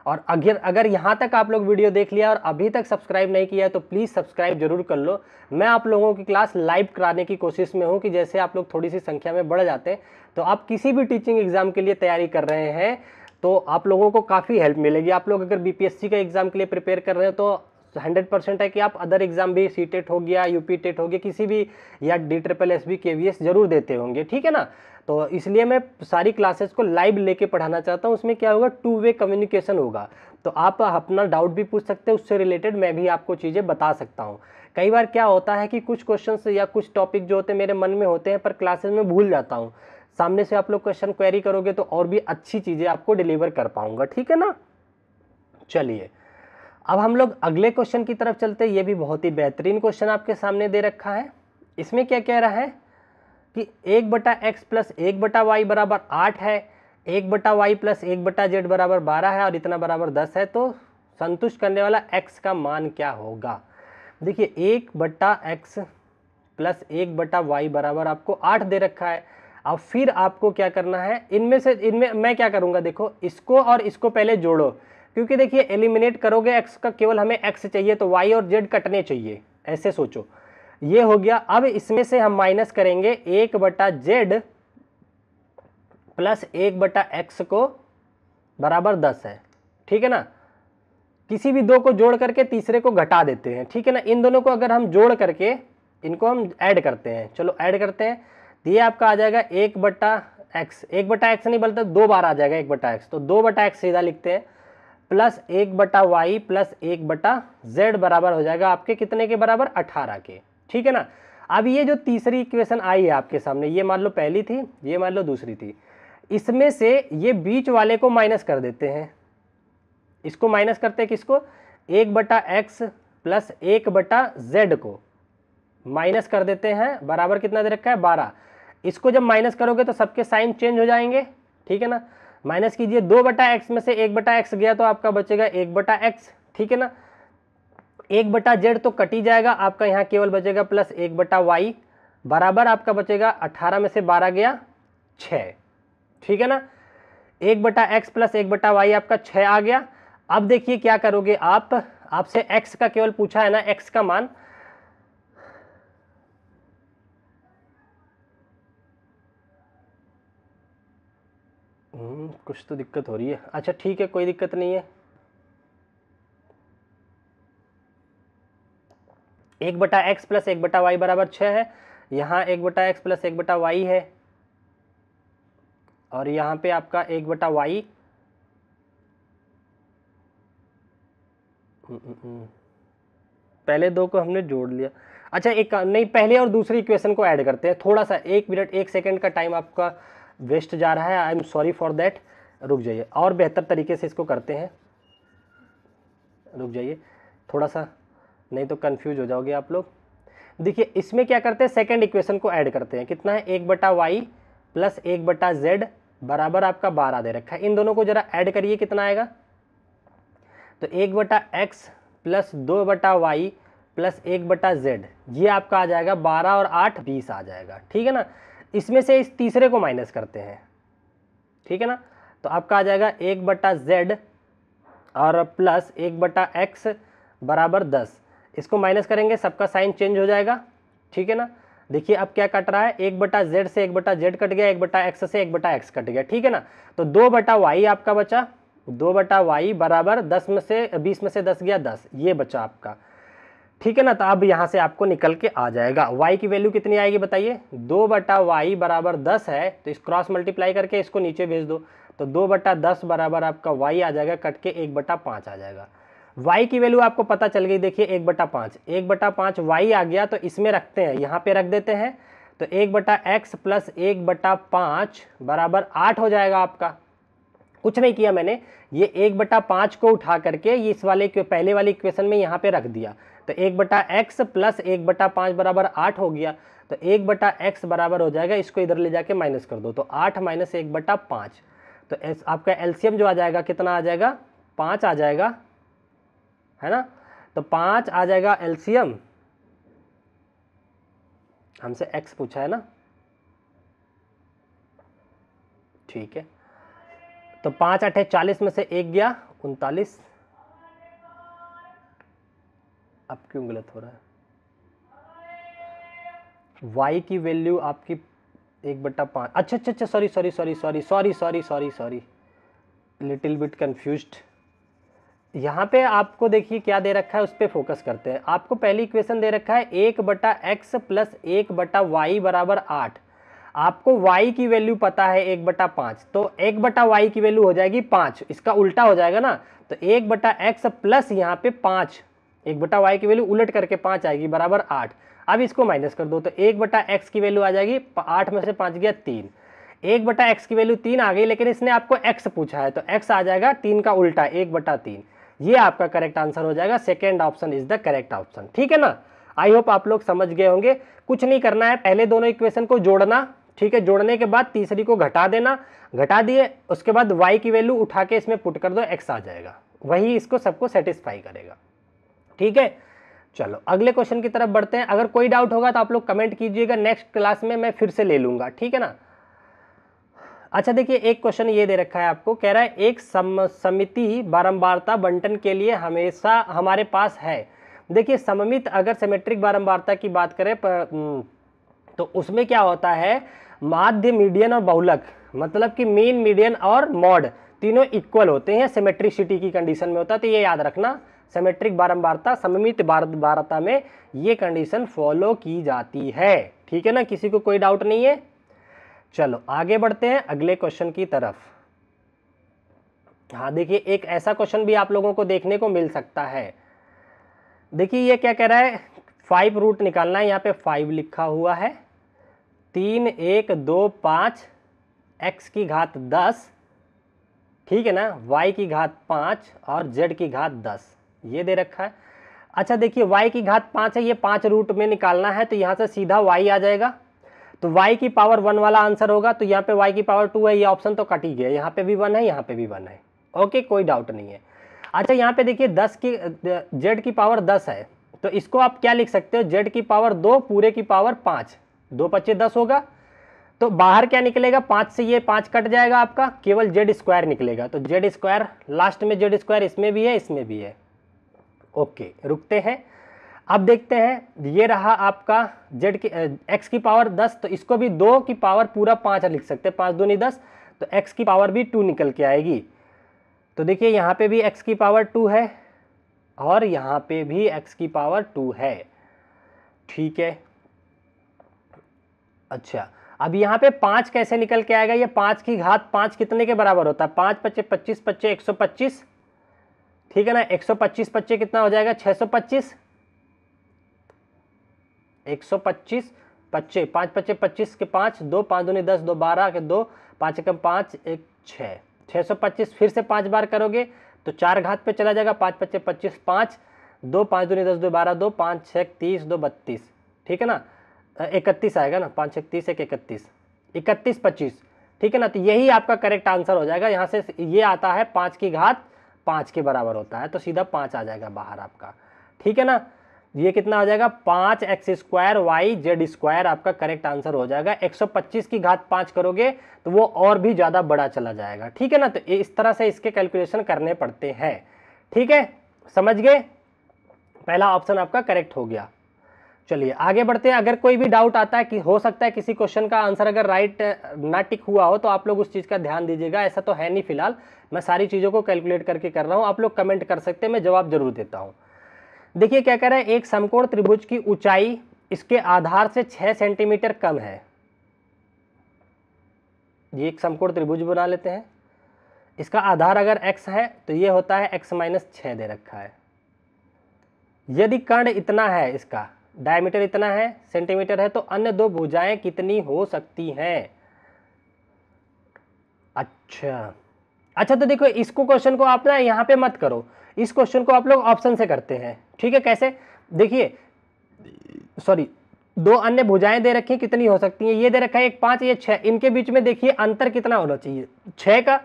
और अगर अगर यहाँ तक आप लोग वीडियो देख लिया और अभी तक सब्सक्राइब नहीं किया तो प्लीज़ सब्सक्राइब जरूर कर लो मैं आप लोगों की क्लास लाइव कराने की कोशिश में हूँ कि जैसे आप लोग थोड़ी सी संख्या में बढ़ जाते हैं तो आप किसी भी टीचिंग एग्ज़ाम के लिए तैयारी कर रहे हैं तो आप लोगों को काफ़ी हेल्प मिलेगी आप लोग अगर बी का एग्ज़ाम के लिए प्रिपेयर कर रहे हैं तो हंड्रेड परसेंट है कि आप अदर एग्जाम भी सी टेट e हो गया यूपी टेट e e हो गया किसी भी या D triple S B K V S जरूर देते होंगे ठीक है ना तो इसलिए मैं सारी क्लासेस को लाइव लेके पढ़ाना चाहता हूँ उसमें क्या होगा टू वे कम्युनिकेशन होगा तो आप अपना डाउट भी पूछ सकते हैं उससे रिलेटेड मैं भी आपको चीज़ें बता सकता हूँ कई बार क्या होता है कि कुछ क्वेश्चन या कुछ टॉपिक जो होते हैं मेरे मन में होते हैं पर क्लासेज में भूल जाता हूँ सामने से आप लोग क्वेश्चन क्वेरी करोगे तो और भी अच्छी चीज़ें आपको डिलीवर कर पाऊँगा ठीक है ना चलिए अब हम लोग अगले क्वेश्चन की तरफ चलते हैं ये भी बहुत ही बेहतरीन क्वेश्चन आपके सामने दे रखा है इसमें क्या कह रहा है कि एक बटा एक्स प्लस एक बटा वाई बराबर आठ है एक बटा वाई प्लस एक बटा जेड बराबर बारह है और इतना बराबर दस है तो संतुष्ट करने वाला एक्स का मान क्या होगा देखिए एक बटा एक्स प्लस एक बटा वाई बराबर आपको आठ दे रखा है अब फिर आपको क्या करना है इनमें से इनमें मैं क्या करूँगा देखो इसको और इसको पहले जोड़ो क्योंकि देखिए एलिमिनेट करोगे एक्स का केवल हमें एक्स चाहिए तो वाई और जेड कटने चाहिए ऐसे सोचो ये हो गया अब इसमें से हम माइनस करेंगे एक बटा जेड प्लस एक बटा एक्स को बराबर दस है ठीक है ना किसी भी दो को जोड़ करके तीसरे को घटा देते हैं ठीक है ना इन दोनों को अगर हम जोड़ करके इनको हम ऐड करते हैं चलो ऐड करते हैं तो ये आपका आ जाएगा एक बटा एक्स एक बटा एक्स नहीं बल्कि दो बार आ जाएगा एक बटा एक्स तो दो बटा एक्स सीधा लिखते हैं प्लस एक बटा वाई प्लस एक बटा जेड बराबर हो जाएगा आपके कितने के बराबर अठारह के ठीक है ना अब ये जो तीसरी इक्वेशन आई है आपके सामने ये मान लो पहली थी ये मान लो दूसरी थी इसमें से ये बीच वाले को माइनस कर देते हैं इसको माइनस करते हैं किसको एक बटा एक्स प्लस एक बटा जेड को माइनस कर देते हैं बराबर कितना दे रखा है बारह इसको जब माइनस करोगे तो सबके साइन चेंज हो जाएंगे ठीक है ना माइनस कीजिए दो बटा एक्स में से एक बटा एक्स गया तो आपका बचेगा एक बटा एक्स ठीक है ना एक बटा जेड तो कटी जाएगा आपका यहाँ केवल बचेगा प्लस एक बटा वाई बराबर आपका बचेगा अठारह में से बारह गया छः ठीक है ना एक बटा एक्स प्लस एक बटा वाई आपका छ आ गया अब देखिए क्या करोगे आप आपसे एक्स का केवल पूछा है ना एक्स का मान हम्म, कुछ तो दिक्कत हो रही है अच्छा ठीक है कोई दिक्कत नहीं है एक बटा एक्स प्लस एक बटा वाई बराबर छः है यहाँ एक बटा एक्स प्लस एक बटा वाई है और यहाँ पे आपका एक बटा वाई हम्म, हम्म, हम्म। पहले दो को हमने जोड़ लिया अच्छा एक नहीं पहले और दूसरी इक्वेशन को ऐड करते हैं थोड़ा सा एक मिनट एक सेकंड का टाइम आपका वेस्ट जा रहा है I am sorry for that रुक जाइए और बेहतर तरीके से इसको करते हैं रुक जाइए थोड़ा सा नहीं तो कन्फ्यूज हो जाओगे आप लोग देखिए इसमें क्या करते हैं सेकेंड इक्वेशन को ऐड करते हैं कितना है एक बटा वाई प्लस एक बटा जेड बराबर आपका बारह दे रखा है इन दोनों को जरा ऐड करिए कितना आएगा तो एक बटा एक्स प्लस दो बटा वाई प्लस एक बटा जेड ये आपका आ जाएगा बारह और आठ बीस आ जाएगा ठीक है ना इसमें से इस तीसरे को माइनस करते हैं ठीक है ना तो आपका आ जाएगा एक बटा जेड और प्लस एक बटा एक्स बराबर दस इसको माइनस करेंगे सबका साइन चेंज हो जाएगा ठीक है ना देखिए अब क्या कट रहा है एक बटा जेड से एक बटा जेड कट गया एक बटा एक्स से एक बटा एक्स कट गया ठीक है ना तो दो बटा वाई आपका बचा दो बटा वाई बराबर दस में से बीस में से दस गया दस ये बचा आपका ठीक है ना तो अब यहाँ से आपको निकल के आ जाएगा वाई की वैल्यू कितनी आएगी बताइए दो बटा वाई बराबर दस है तो इस क्रॉस मल्टीप्लाई करके इसको नीचे भेज दो तो दो बटा दस बराबर आपका वाई आ जाएगा कट के एक बटा पाँच आ जाएगा वाई की वैल्यू आपको पता चल गई देखिए एक बटा पाँच एक बटा पाँच वाई आ गया तो इसमें रखते हैं यहाँ पे रख देते हैं तो एक बटा एक्स प्लस एक बटा पाँच बराबर आठ हो जाएगा आपका कुछ नहीं किया मैंने ये एक बटा पाँच को उठा करके ये इस वाले पहले वाले इक्वेशन में यहाँ पे रख दिया तो एक बटा एक्स प्लस एक बटा पाँच बराबर आठ हो गया तो एक बटा एक्स बराबर हो जाएगा इसको इधर ले जाके माइनस कर दो तो आठ माइनस एक बटा पाँच तो एस, आपका एलसीएम जो आ जाएगा कितना आ जाएगा पाँच आ जाएगा है ना तो पाँच आ जाएगा एल्सीयम हमसे एक्स पूछा है ना ठीक है तो पाँच अठे चालीस में से एक गया उनतालीस अब क्यों गलत हो रहा है y की वैल्यू आपकी एक बट्टा पाँच अच्छा अच्छा अच्छा sorry sorry sorry sorry sorry sorry sorry sorry little bit confused यहाँ पे आपको देखिए क्या दे रखा है उस पर फोकस करते हैं आपको पहली इक्वेशन दे रखा है एक बटा एक्स प्लस एक बटा वाई बराबर आठ आपको वाई की वैल्यू पता है एक बटा पाँच तो एक बटा वाई की वैल्यू हो जाएगी पाँच इसका उल्टा हो जाएगा ना तो एक बटा एक्स प्लस यहाँ पे पाँच एक बटा वाई की वैल्यू उलट करके पाँच आएगी बराबर आठ अब इसको माइनस कर दो तो एक बटा एक्स की वैल्यू आ जाएगी आठ में से पाँच गया तीन एक बटा एक्स की वैल्यू तीन आ गई लेकिन इसने आपको एक्स पूछा है तो एक्स आ जाएगा तीन का उल्टा एक बटा तीन ये आपका करेक्ट आंसर हो जाएगा second option is the correct option ठीक है ना आई होप आप लोग समझ गए होंगे कुछ नहीं करना है पहले दोनों इक्वेशन को जोड़ना ठीक है जोड़ने के बाद तीसरी को घटा देना घटा दिए उसके बाद वाई की वैल्यू उठा के इसमें पुट कर दो एक्स आ जाएगा वही इसको सबको सेटिस्फाई करेगा ठीक है चलो अगले क्वेश्चन की तरफ बढ़ते हैं अगर कोई डाउट होगा तो आप लोग कमेंट कीजिएगा नेक्स्ट क्लास में मैं फिर से ले लूँगा ठीक है ना अच्छा देखिए एक क्वेश्चन ये दे रखा है आपको कह रहा है एक समिति बारंबारता बंटन के लिए हमेशा हमारे पास है देखिए सममित अगर सेमेट्रिक बारंबारता की बात करें पर, हम्म, तो उसमें क्या होता है माध्य मीडियन और बहुलक मतलब कि मीन मीडियन और मॉड तीनों इक्वल होते हैं सिमेट्रिसिटी की कंडीशन में होता है तो ये याद रखना सेमेट्रिक बारंबारता सममित बारंबारता में ये कंडीशन फॉलो की जाती है ठीक है ना किसी को कोई डाउट नहीं है चलो आगे बढ़ते हैं अगले क्वेश्चन की तरफ हाँ देखिए एक ऐसा क्वेश्चन भी आप लोगों को देखने को मिल सकता है देखिए ये क्या कह रहा है फाइव रूट निकालना है यहाँ पे फाइव लिखा हुआ है तीन एक दो पाँच एक्स की घात दस ठीक है ना वाई की घात पाँच और जेड की घात दस ये दे रखा है अच्छा देखिए वाई की घात पाँच है ये पाँच रूट में निकालना है तो यहाँ से सीधा वाई आ जाएगा तो y की पावर वन वाला आंसर होगा तो यहाँ पे y की पावर टू है ये ऑप्शन तो कट ही गया यहाँ पे भी वन है यहाँ पे भी वन है ओके कोई डाउट नहीं है अच्छा यहाँ पे देखिए दस की जेड की पावर दस है तो इसको आप क्या लिख सकते हो जेड की पावर दो पूरे की पावर पाँच दो पच्चे दस होगा तो बाहर क्या निकलेगा पाँच से ये पाँच कट जाएगा आपका केवल जेड स्क्वायर निकलेगा तो जेड स्क्वायर लास्ट में जेड स्क्वायर इसमें भी है इसमें भी है ओके रुकते हैं अब देखते हैं ये रहा आपका जेड की एक्स की पावर दस तो इसको भी दो की पावर पूरा पाँच लिख सकते हैं पाँच दो नहीं दस तो एक्स की पावर भी टू निकल के आएगी तो देखिए यहाँ पे भी एक्स की पावर टू है और यहाँ पे भी एक्स की पावर टू है ठीक है अच्छा अब यहाँ पे पाँच कैसे निकल के आएगा ये पाँच की घात पाँच कितने के बराबर होता है पाँच पच्चे पच्चीस पच्चे एक सौ पच्चीस ठीक है ना एक सौ पच्चीस पच्चे कितना हो जाएगा छः सौ पच्चीस एक सौ पच्चीस पच्चे पाँच पच्चे पच्चीस के पाँच दो पाँच दूनी दस दो बारह के दो पाँच एकम पाँच एक छः छः सौ पच्चीस फिर से पाँच बार करोगे तो चार घात पे चला जाएगा पाँच पच्चे पच्चीस पाँच दो पाँच दूनी दस दो बारह दो पाँच छः तीस दो बत्तीस ठीक है ना इकतीस आएगा ना पाँच छः तीस एक इकतीस इकतीस पच्चीस ठीक है ना तो यही आपका करेक्ट आंसर हो जाएगा यहाँ से ये आता है पाँच की घात पाँच के बराबर होता है तो सीधा पाँच आ जाएगा बाहर आपका ठीक है ना ये कितना हो जाएगा पाँच x square y z square आपका करेक्ट आंसर हो जाएगा 125 की घात पाँच करोगे तो वो और भी ज़्यादा बड़ा चला जाएगा ठीक है ना तो इस तरह से इसके कैलकुलेशन करने पड़ते हैं ठीक है समझ गए पहला ऑप्शन आपका करेक्ट हो गया चलिए आगे बढ़ते हैं अगर कोई भी डाउट आता है कि हो सकता है किसी क्वेश्चन का आंसर अगर राइट ना टिक हुआ हो तो आप लोग उस चीज़ का ध्यान दीजिएगा ऐसा तो है नहीं फिलहाल मैं सारी चीज़ों को कैलकुलेट करके कर रहा हूँ आप लोग कमेंट कर सकते हैं मैं जवाब जरूर देता हूँ देखिए क्या कह रहा है एक समकोण त्रिभुज की ऊंचाई इसके आधार से छह सेंटीमीटर कम है ये एक समकोण त्रिभुज बना लेते हैं इसका आधार अगर x है तो ये होता है x माइनस छः दे रखा है यदि कर्ण इतना है इसका डायमीटर इतना है सेंटीमीटर है तो अन्य दो भुजाएं कितनी हो सकती हैं अच्छा अच्छा तो देखो इसको क्वेश्चन को आप ना यहाँ पे मत करो इस क्वेश्चन को आप लोग ऑप्शन से करते हैं ठीक है कैसे देखिए सॉरी दो अन्य भुजाएं दे रखी कितनी हो सकती हैं ये दे रखा है एक पाँच ये छः इनके बीच में देखिए अंतर कितना होना चाहिए छः का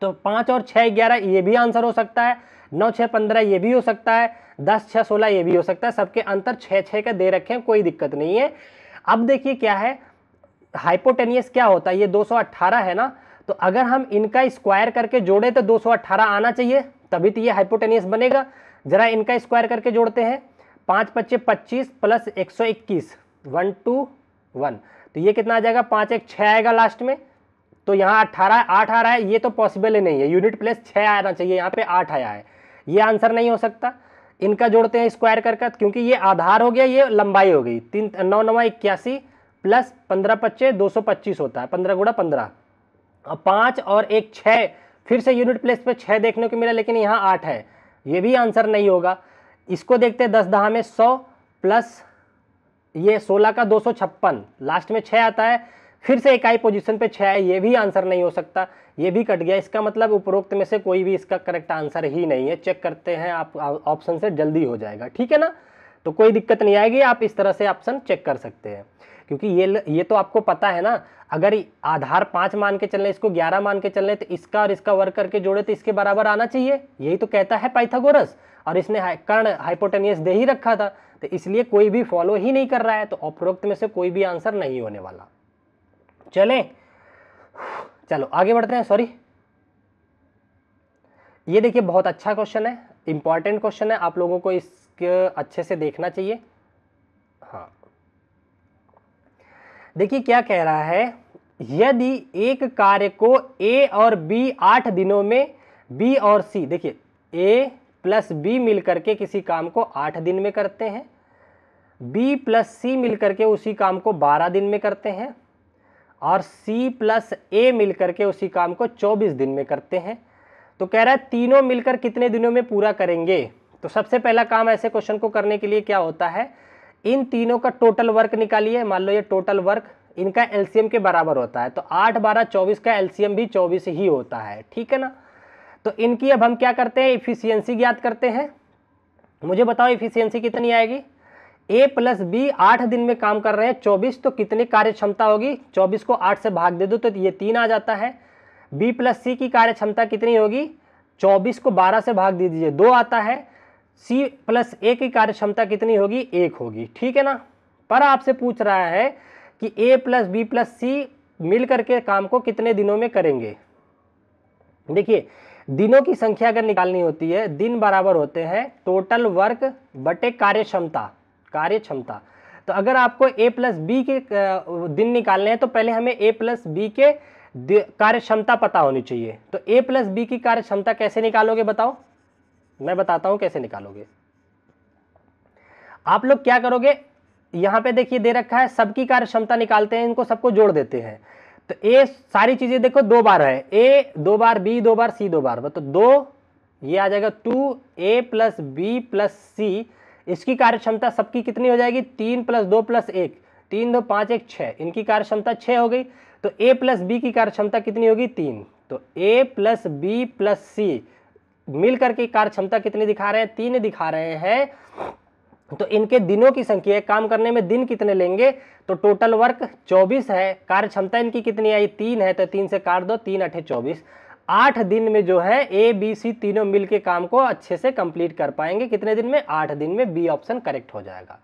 तो पाँच और छः ग्यारह ये भी आंसर हो सकता है नौ छः पंद्रह ये भी हो सकता है दस छः सोलह ये भी हो सकता है सबके अंतर छः छः का दे रखे हैं कोई दिक्कत नहीं है अब देखिए क्या है हाइपोटेनियस क्या होता है ये दो है ना तो अगर हम इनका स्क्वायर करके जोड़े तो दो आना चाहिए तभी तो ये हाइपोटेनियस बनेगा जरा इनका स्क्वायर करके जोड़ते हैं पाँच पच्चे पच्चीस प्लस एक सौ इक्कीस वन टू वन तो ये कितना आ जाएगा पाँच एक छः आएगा लास्ट में तो यहाँ अट्ठारह आठ आ रहा है ये तो पॉसिबल ही नहीं है यूनिट प्लेस छः आना चाहिए यहाँ पे आठ आया है ये आंसर नहीं हो सकता इनका जोड़ते हैं स्क्वायर कर क्योंकि ये आधार हो गया ये लंबाई हो गई तीन नौ नवा इक्यासी प्लस पंद्रह पच्चे दो सौ पच्चीस होता है पंद्रह गुड़ा पंद्रह और पाँच और एक छः फिर से यूनिट प्लेस पर छः देखने को मिला लेकिन यहाँ आठ है ये भी आंसर नहीं होगा इसको देखते हैं दस दहा में सौ प्लस ये सोलह का दो सौ छप्पन लास्ट में छः आता है फिर से इकाई पोजिशन पर छः है ये भी आंसर नहीं हो सकता ये भी कट गया इसका मतलब उपरोक्त में से कोई भी इसका करेक्ट आंसर ही नहीं है चेक करते हैं आप ऑप्शन से जल्दी हो जाएगा ठीक है ना तो कोई दिक्कत नहीं आएगी आप इस तरह से ऑप्शन चेक कर सकते हैं क्योंकि ये ये तो आपको पता है ना अगर आधार पाँच मान के चलने इसको ग्यारह मान के चल रहे तो इसका और इसका वर्क करके जोड़े तो इसके बराबर आना चाहिए यही तो कहता है पाइथागोरस और इसने कर्ण हाइपोटेनियस दे ही रखा था तो इसलिए कोई भी फॉलो ही नहीं कर रहा है तो उपरोक्त में से कोई भी आंसर नहीं होने वाला चलें चलो आगे बढ़ते हैं सॉरी ये देखिए बहुत अच्छा क्वेश्चन है इंपॉर्टेंट क्वेश्चन है आप लोगों को इसके अच्छे से देखना चाहिए हाँ देखिए क्या कह रहा है यदि एक कार्य को ए और बी आठ दिनों में बी और सी देखिए ए प्लस बी मिल करके किसी काम को आठ दिन में करते हैं बी प्लस सी मिल करके उसी काम को बारह दिन में करते हैं और सी प्लस ए मिल करके उसी काम को चौबीस दिन में करते हैं तो कह रहा है तीनों मिलकर कितने दिनों में पूरा करेंगे तो सबसे पहला काम ऐसे क्वेश्चन को करने के लिए क्या होता है इन तीनों का टोटल वर्क निकालिए मान लो ये टोटल वर्क इनका एलसीएम के बराबर होता है तो आठ बारह चौबीस का एलसीएम भी चौबीस ही होता है ठीक है ना तो इनकी अब हम क्या करते हैं इफिशियंसी ज्ञात करते हैं मुझे बताओ इफिशियंसी कितनी आएगी ए प्लस बी आठ दिन में काम कर रहे हैं चौबीस तो कितनी कार्य क्षमता होगी चौबीस को आठ से भाग दे दो तो ये तीन आ जाता है बी प्लस सी की कार्य क्षमता कितनी होगी चौबीस को बारह से भाग दे दीजिए दो आता है सी प्लस ए की कार्य क्षमता कितनी होगी एक होगी ठीक है ना पर आपसे पूछ रहा है कि A plus B plus C मिल करके काम को कितने दिनों में करेंगे देखिए दिनों की संख्या अगर निकालनी होती है दिन बराबर होते हैं टोटल वर्क बटे कार्य क्षमता कार्य क्षमता तो अगर आपको ए प्लस बी के दिन निकालने हैं तो पहले हमें ए प्लस बी के कार्य क्षमता पता होनी चाहिए तो ए प्लस बी की कार्य क्षमता कैसे निकालोगे बताओ मैं बताता हूं कैसे निकालोगे आप लोग क्या करोगे यहां पे देखिए दे रखा है सबकी कार्य क्षमता निकालते हैं इनको सबको जोड़ देते हैं तो ए सारी चीजें देखो दो बार है ए दो बार बी दो बार सी दो बार मतलब दो ये आ जाएगा two A plus B plus C इसकी कार्य क्षमता सबकी कितनी हो जाएगी तीन प्लस दो प्लस एक तीन दो पाँच एक छः इनकी कार्य क्षमता छः हो गई तो ए प्लस बी की कार्य क्षमता कितनी होगी तीन तो A plus B plus C मिल करके कार्य क्षमता कितनी दिखा रहे हैं तीन दिखा रहे हैं तो इनके दिनों की संख्या काम करने में दिन कितने लेंगे तो टोटल वर्क 24 है कार्य क्षमता इनकी कितनी आई तीन है तो तीन से कार दो तीन अठे चौबीस आठ दिन में जो है ए बी सी तीनों मिल के काम को अच्छे से कंप्लीट कर पाएंगे कितने दिन में आठ दिन में बी ऑप्शन करेक्ट हो जाएगा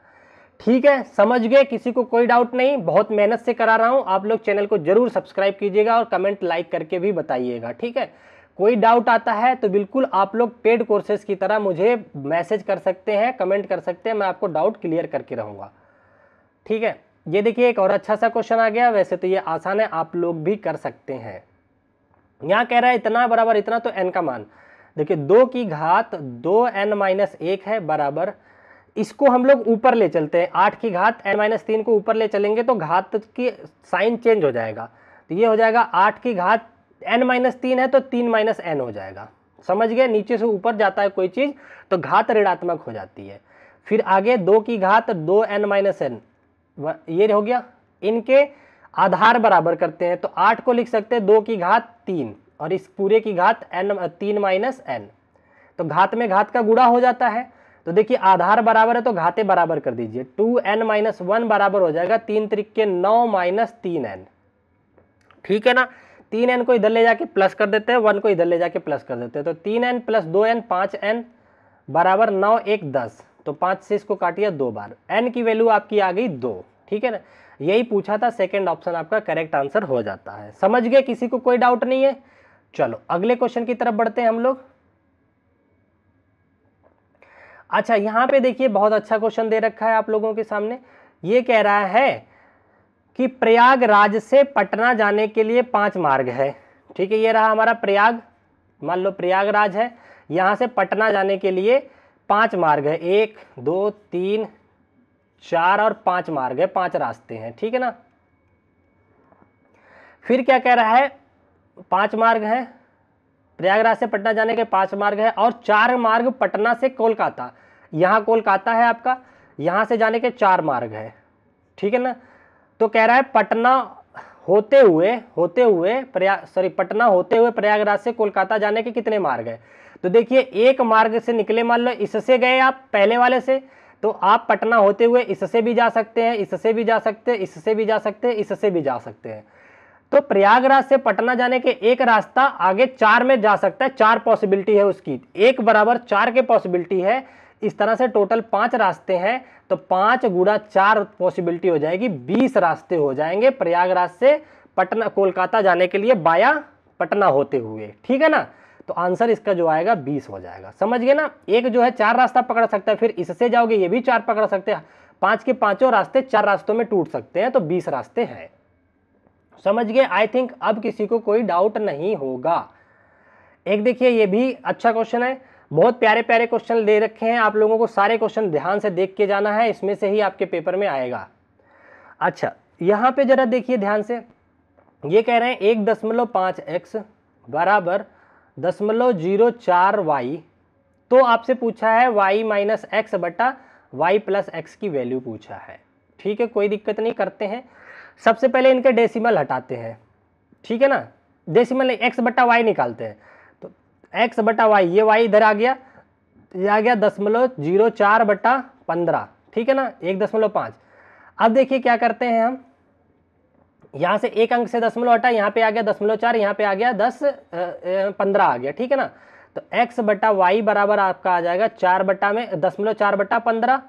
ठीक है समझ गए किसी को कोई डाउट नहीं बहुत मेहनत से करा रहा हूँ आप लोग चैनल को जरूर सब्सक्राइब कीजिएगा और कमेंट लाइक करके भी बताइएगा ठीक है कोई डाउट आता है तो बिल्कुल आप लोग पेड कोर्सेज की तरह मुझे मैसेज कर सकते हैं कमेंट कर सकते हैं मैं आपको डाउट क्लियर करके रहूँगा ठीक है ये देखिए एक और अच्छा सा क्वेश्चन आ गया वैसे तो ये आसान है आप लोग भी कर सकते हैं यहाँ कह रहा है इतना बराबर इतना तो एन का मान देखिए दो की घात दो एन माइनस एक है बराबर इसको हम लोग ऊपर ले चलते हैं आठ की घात एन माइनस तीन को ऊपर ले चलेंगे तो घात की साइन चेंज हो जाएगा तो ये हो जाएगा आठ की घात एन माइनस तीन है तो तीन माइनस एन हो जाएगा समझ गए नीचे से ऊपर जाता है कोई चीज़ तो घात ऋणात्मक हो जाती है फिर आगे दो की घात दो एन माइनस एन ये हो गया इनके आधार बराबर करते हैं तो आठ को लिख सकते हैं दो की घात तीन और इस पूरे की घात एन तीन माइनस एन तो घात में घात का गुड़ा हो जाता है तो देखिए आधार बराबर है तो घाते बराबर कर दीजिए टू एन माइनस वन बराबर हो जाएगा तीन त्रिक के नौ माइनस तीन एन ठीक है ना तीन एन को इधर ले जाके प्लस कर देते हैं वन को इधर ले जाके प्लस कर देते हैं तो तीन एन प्लस दो एन पाँच एन बराबर नौ एक दस तो पाँच से इसको काटिए दो बार एन की वैल्यू आपकी आ गई दो ठीक है ना यही पूछा था सेकेंड ऑप्शन आपका करेक्ट आंसर हो जाता है समझ गए किसी को कोई डाउट नहीं है चलो अगले क्वेश्चन की तरफ बढ़ते हैं हम लोग अच्छा यहाँ पे देखिए बहुत अच्छा क्वेश्चन दे रखा है आप लोगों के सामने ये कह रहा है कि प्रयागराज से पटना जाने के लिए पांच मार्ग है ठीक है ये रहा हमारा प्रयाग मान लो प्रयागराज है यहाँ से पटना जाने के लिए पांच मार्ग है एक दो तीन चार और पांच मार्ग है पांच रास्ते हैं ठीक है ना फिर क्या कह रहा है पांच मार्ग हैं प्रयागराज से पटना जाने के पांच मार्ग है और चार मार्ग पटना से कोलकाता यहाँ कोलकाता है आपका यहाँ से जाने के चार मार्ग है ठीक है ना तो कह रहा है पटना होते हुए होते हुए प्रयाग सॉरी पटना होते हुए प्रयागराज से कोलकाता जाने के कितने मार्ग है तो देखिए एक मार्ग से निकले मान लो इससे गए आप पहले वाले से तो आप पटना होते हुए इससे भी जा सकते हैं इससे भी जा सकते हैं इससे भी जा सकते हैं इससे भी जा सकते हैं तो प्रयागराज से पटना जाने के एक रास्ता आगे चार में जा सकता है चार पॉसिबिलिटी है उसकी एक बराबर चार के पॉसिबिलिटी है इस तरह से टोटल पांच रास्ते हैं तो पांच गुड़ा चार पॉसिबिलिटी हो जाएगी बीस रास्ते हो जाएंगे प्रयागराज से पटना कोलकाता जाने के लिए बाया पटना होते हुए ठीक है ना तो आंसर इसका जो आएगा बीस हो जाएगा समझ गए ना एक जो है चार रास्ता पकड़ सकता है फिर इससे जाओगे ये भी चार पकड़ सकते हैं पांच के पांचों रास्ते चार रास्तों में टूट सकते हैं तो बीस रास्ते हैं समझ गए आई थिंक अब किसी को कोई डाउट नहीं होगा एक देखिए ये भी अच्छा क्वेश्चन है बहुत प्यारे प्यारे क्वेश्चन दे रखे हैं आप लोगों को सारे क्वेश्चन ध्यान से देख के जाना है इसमें से ही आपके पेपर में आएगा अच्छा यहाँ पे जरा देखिए ध्यान से ये कह रहे हैं एक दशमलव पाँच एक्स बराबर दशमलव जीरो चार वाई तो आपसे पूछा है वाई माइनस एक्स बटा वाई प्लस एक्स की वैल्यू पूछा है ठीक है कोई दिक्कत नहीं करते हैं सबसे पहले इनके डेसिमल हटाते हैं ठीक है ना डेसिमल एक्स बट्टा वाई निकालते हैं एक्स बटा वाई ये वाई इधर आ गया ये आ गया दशमलव जीरो चार बटा पंद्रह ठीक है ना एक दशमलव पाँच अब देखिए क्या करते हैं हम यहाँ से एक अंक से दशमलव हटा यहाँ पे आ गया दशमलव चार यहाँ पे आ गया दस पंद्रह आ गया ठीक है ना तो एक्स बटा वाई बराबर आपका आ जाएगा चार बटा में दशमलव चार बटा पंद्रह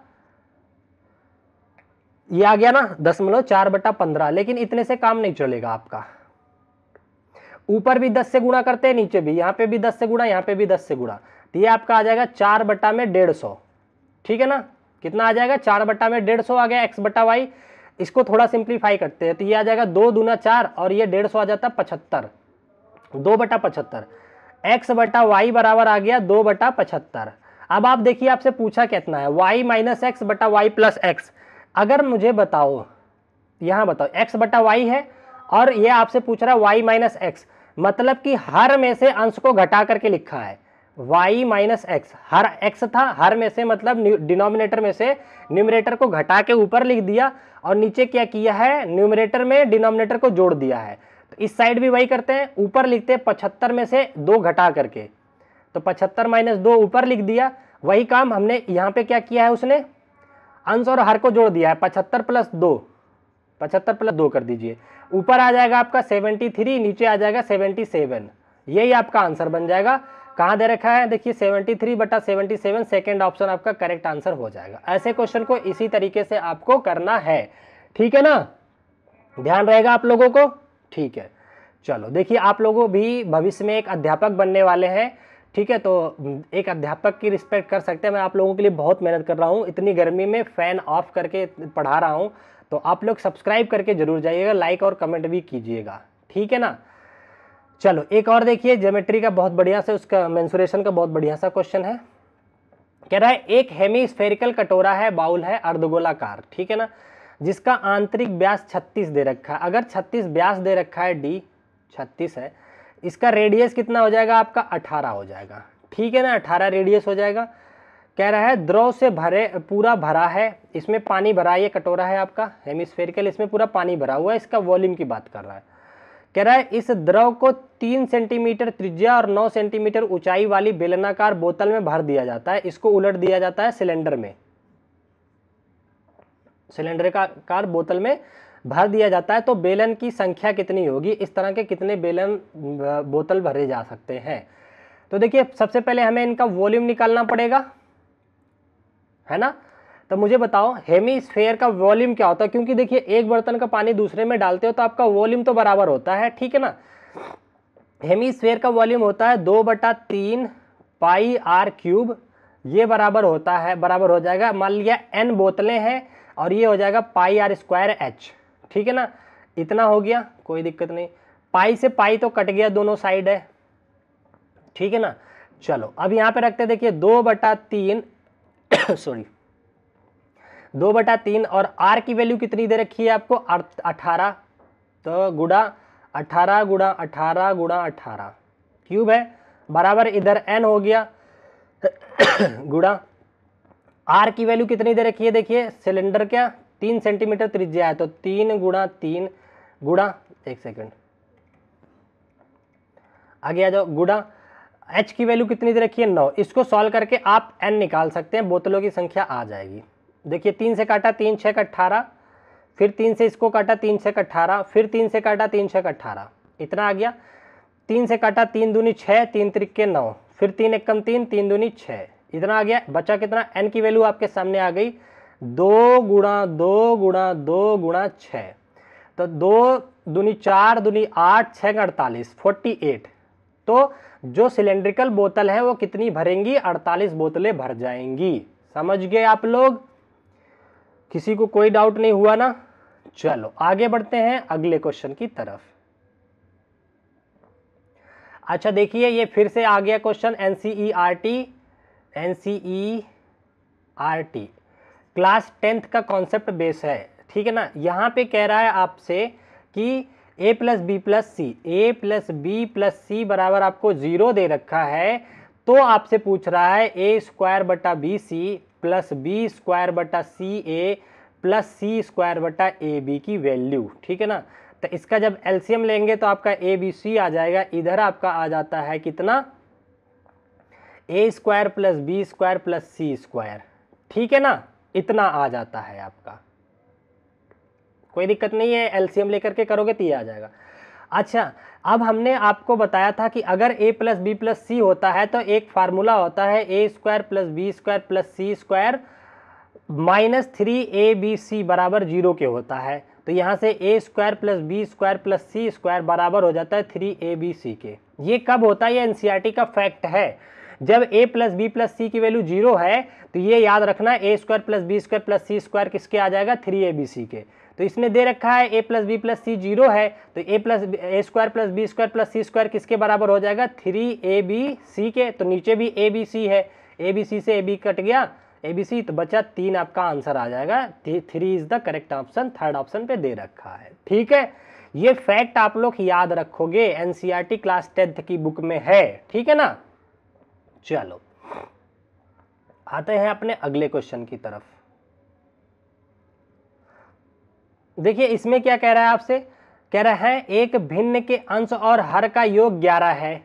ये आ गया ना दशमलव चार बटा पंद्रह लेकिन इतने से काम नहीं चलेगा आपका ऊपर भी दस से गुणा करते हैं नीचे भी यहाँ पे भी दस से गुणा यहाँ पे भी दस से गुणा तो ये आपका आ जाएगा चार बट्टा में डेढ़ सौ ठीक है ना कितना आ जाएगा चार बट्टा में डेढ़ सौ आ गया एक्स बट्टा वाई इसको थोड़ा सिंप्लीफाई करते हैं तो ये आ जाएगा दो दूना चार और ये डेढ़ सौ आ जाता है पचहत्तर दो बटा पचहत्तर एक्स बटा वाई बराबर आ गया दो बटा पचहत्तर अब आप देखिए आपसे पूछा कितना है वाई माइनस एक्स बटा वाई प्लस एक्स अगर मुझे बताओ यहाँ बताओ एक्स बटा वाई है और ये आपसे पूछ रहा है वाई माइनस एक्स मतलब कि हर में से अंश को घटा करके लिखा है y माइनस एक्स हर x था हर में से मतलब डिनोमिनेटर में से न्यूमरेटर को घटा के ऊपर लिख दिया और नीचे क्या किया है न्यूमरेटर में डिनोमिनेटर को जोड़ दिया है तो इस साइड भी वही करते हैं ऊपर लिखते हैं पचहत्तर में से दो घटा करके तो पचहत्तर माइनस दो ऊपर लिख दिया वही काम हमने यहाँ पे क्या किया है उसने अंश और हर को जोड़ दिया है पचहत्तर प्लस दो पचहत्तर प्लस दो कर दीजिए ऊपर आ जाएगा आपका सेवेंटी थ्री नीचे आ जाएगा सेवेंटी सेवन यही आपका आंसर बन जाएगा कहाँ दे रखा है देखिए 73 थ्री बटा सेवेंटी सेवन सेकेंड ऑप्शन आपका करेक्ट आंसर हो जाएगा ऐसे क्वेश्चन को इसी तरीके से आपको करना है ठीक है ना ध्यान रहेगा आप लोगों को ठीक है चलो देखिए आप लोगों भी भविष्य में एक अध्यापक बनने वाले हैं ठीक है तो एक अध्यापक की रिस्पेक्ट कर सकते हैं मैं आप लोगों के लिए बहुत मेहनत कर रहा हूँ इतनी गर्मी में फ़ैन ऑफ करके पढ़ा रहा हूँ तो आप लोग सब्सक्राइब करके जरूर जाइएगा लाइक और कमेंट भी कीजिएगा ठीक है ना चलो एक और देखिए ज्योमेट्री का बहुत बढ़िया से उसका मेंसुरेशन का बहुत बढ़िया सा क्वेश्चन है कह रहा है एक हेमी स्फेरिकल कटोरा है बाउल है अर्धगोलाकार ठीक है ना जिसका आंतरिक ब्यास 36 दे रखा है अगर 36 ब्यास दे रखा है डी 36 है इसका रेडियस कितना हो जाएगा आपका 18 हो जाएगा ठीक है ना 18 रेडियस हो जाएगा कह रहा है द्रव से भरे पूरा भरा है इसमें पानी भरा ये कटोरा है आपका हेमिस्फेरिकल इसमें पूरा पानी भरा हुआ है इसका वॉल्यूम की बात कर रहा है कह रहा है इस द्रव को तीन सेंटीमीटर त्रिज्या और नौ सेंटीमीटर ऊंचाई वाली बेलनाकार बोतल में भर दिया जाता है इसको उलट दिया जाता है सिलेंडर में सिलेंडर का कार बोतल में भर दिया जाता है तो बेलन की संख्या कितनी होगी इस तरह के कितने बेलन बोतल भरे जा सकते हैं तो देखिए सबसे पहले हमें इनका वॉल्यूम निकालना पड़ेगा है ना तो मुझे बताओ हेमी स्फेयर का वॉल्यूम क्या होता है क्योंकि देखिए एक बर्तन का पानी दूसरे में डालते हो तो आपका वॉल्यूम तो बराबर होता है ठीक है ना हेमी स्फेयर का वॉल्यूम होता है दो बटा तीन पाई आर क्यूब ये बराबर होता है बराबर हो जाएगा मान लिया एन बोतलें हैं और ये हो जाएगा पाई आर स्क्वायर एच ठीक है ना इतना हो गया कोई दिक्कत नहीं पाई से पाई तो कट गया दोनों साइड है ठीक है ना चलो अब यहाँ पे रखते हैं देखिए दो बटा तीन सॉरी दो बटा तीन और आर की वैल्यू कितनी दे रखी है आपको अठारह तो गुड़ा अठारह गुड़ा अठारह गुड़ा अठारह क्यूब है बराबर इधर एन हो गया गुड़ा आर की वैल्यू कितनी दे रखी है देखिए सिलेंडर क्या तीन सेंटीमीटर त्रिज्या है तो तीन गुड़ा तीन गुड़ा एक सेकेंड आगे आ जाओ गुड़ा एच की वैल्यू कितनी दे रखी है नौ इसको सॉल्व करके आप एन निकाल सकते हैं बोतलों की संख्या आ जाएगी देखिए तीन से काटा तीन छः का अट्ठारह फिर तीन से इसको काटा तीन छः का अट्ठारह फिर तीन से काटा तीन छः का अट्ठारह इतना आ गया तीन से काटा तीन दूनी छः तीन के नौ फिर तीन एक कम तीन तीन दूनी छः इतना आ गया बचा कितना एन की वैल्यू आपके सामने आ गई दो गुणा दो गुणा दो गुणा छः तो दो दूनी चार दूनी आठ छः का अड़तालीस फोर्टी एट तो जो सिलेंड्रिकल बोतल है वो कितनी भरेंगी 48 बोतलें भर जाएंगी समझ गए आप लोग किसी को कोई डाउट नहीं हुआ ना चलो आगे बढ़ते हैं अगले क्वेश्चन की तरफ अच्छा देखिए ये फिर से आ गया question N C E R T N C E R T class tenth का कॉन्सेप्ट बेस है ठीक है ना यहाँ पे कह रहा है आपसे कि A plus B plus C A plus B plus C बराबर आपको ज़ीरो दे रखा है तो आपसे पूछ रहा है ए स्क्वायर बटा B C plus B square बटा C A plus C square बटा ए बी की वैल्यू ठीक है ना तो इसका जब एलसीएम लेंगे तो आपका ए बी सी आ जाएगा इधर आपका आ जाता है कितना A square plus B square plus C square ठीक है ना इतना आ जाता है आपका कोई दिक्कत नहीं है एलसीएम लेकर के करोगे तो ये आ जाएगा अच्छा अब हमने आपको बताया था कि अगर A plus B plus C होता है तो एक फार्मूला होता है A square plus B square plus C square minus three A B C बराबर जीरो के होता है तो यहाँ से A square plus B square plus C square बराबर हो जाता है थ्री ए बी सी के ये कब होता है ये एन सी आर टी का फैक्ट है जब A plus B plus C की वैल्यू जीरो है तो ये याद रखना A square plus B square plus C square किसके आ जाएगा थ्री ए बी सी के तो इसमें दे रखा है A plus B plus C zero है तो A plus A square plus B square plus C square किसके बराबर हो जाएगा थ्री ए बी सी के तो नीचे भी ए बी सी है ए बी सी से ए बी कट गया ए बी सी तो बचा तीन आपका आंसर आ जाएगा three is the correct option third option पे दे रखा है ठीक है ये फैक्ट आप लोग याद रखोगे एनसीईआरटी क्लास टेंथ की बुक में है ठीक है ना चलो आते हैं अपने अगले क्वेश्चन की तरफ देखिए इसमें क्या कह रहा है आपसे कह रहा है एक भिन्न के अंश और हर का योग ग्यारह है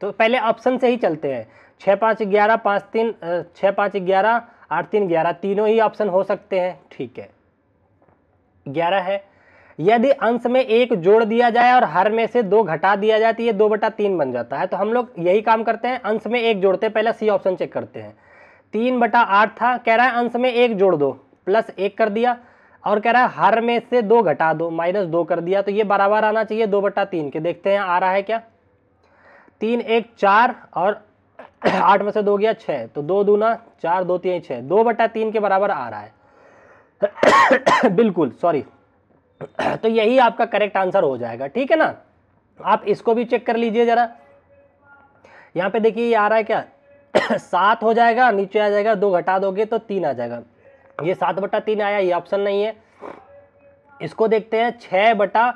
तो पहले ऑप्शन से ही चलते हैं छः पाँच ग्यारह पाँच तीन छः पाँच ग्यारह आठ तीन ग्यारह तीनों ही ऑप्शन हो सकते हैं ठीक है ग्यारह है यदि अंश में एक जोड़ दिया जाए और हर में से दो घटा दिया जाए तो ये दो बटा तीन बन जाता है तो हम लोग यही काम करते हैं अंश में एक जोड़ते हैं पहले सी ऑप्शन चेक करते हैं तीन बटा आठ था कह रहा है अंश में एक जोड़ दो प्लस एक कर दिया और कह रहा है हर में से दो घटा दो माइनस दो कर दिया तो ये बराबर आना चाहिए दो बटा तीन के देखते हैं आ रहा है क्या तीन एक चार और आठ में से दो गया छः तो दो दूना चार दो तीन छः दो बटा तीन के बराबर आ रहा है बिल्कुल सॉरी तो यही आपका करेक्ट आंसर हो जाएगा ठीक है ना आप इसको भी चेक कर लीजिए ज़रा यहाँ पे देखिए ये आ रहा है क्या सात हो जाएगा नीचे आ जाएगा दो घटा दोगे तो तीन आ जाएगा ये सात बटा तीन आया ये ऑप्शन नहीं है इसको देखते हैं छः बटा